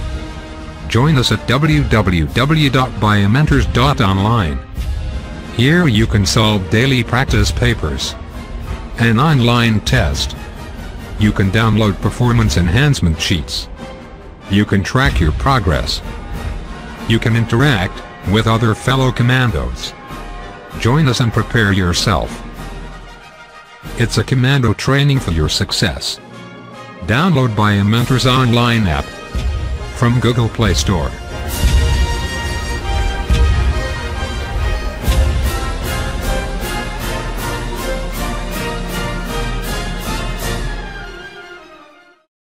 join us at www.biomentors.online. Here you can solve daily practice papers. An online test. You can download performance enhancement sheets. You can track your progress. You can interact with other fellow commandos. Join us and prepare yourself. It's a commando training for your success. Download BioMentor's online app from Google Play Store.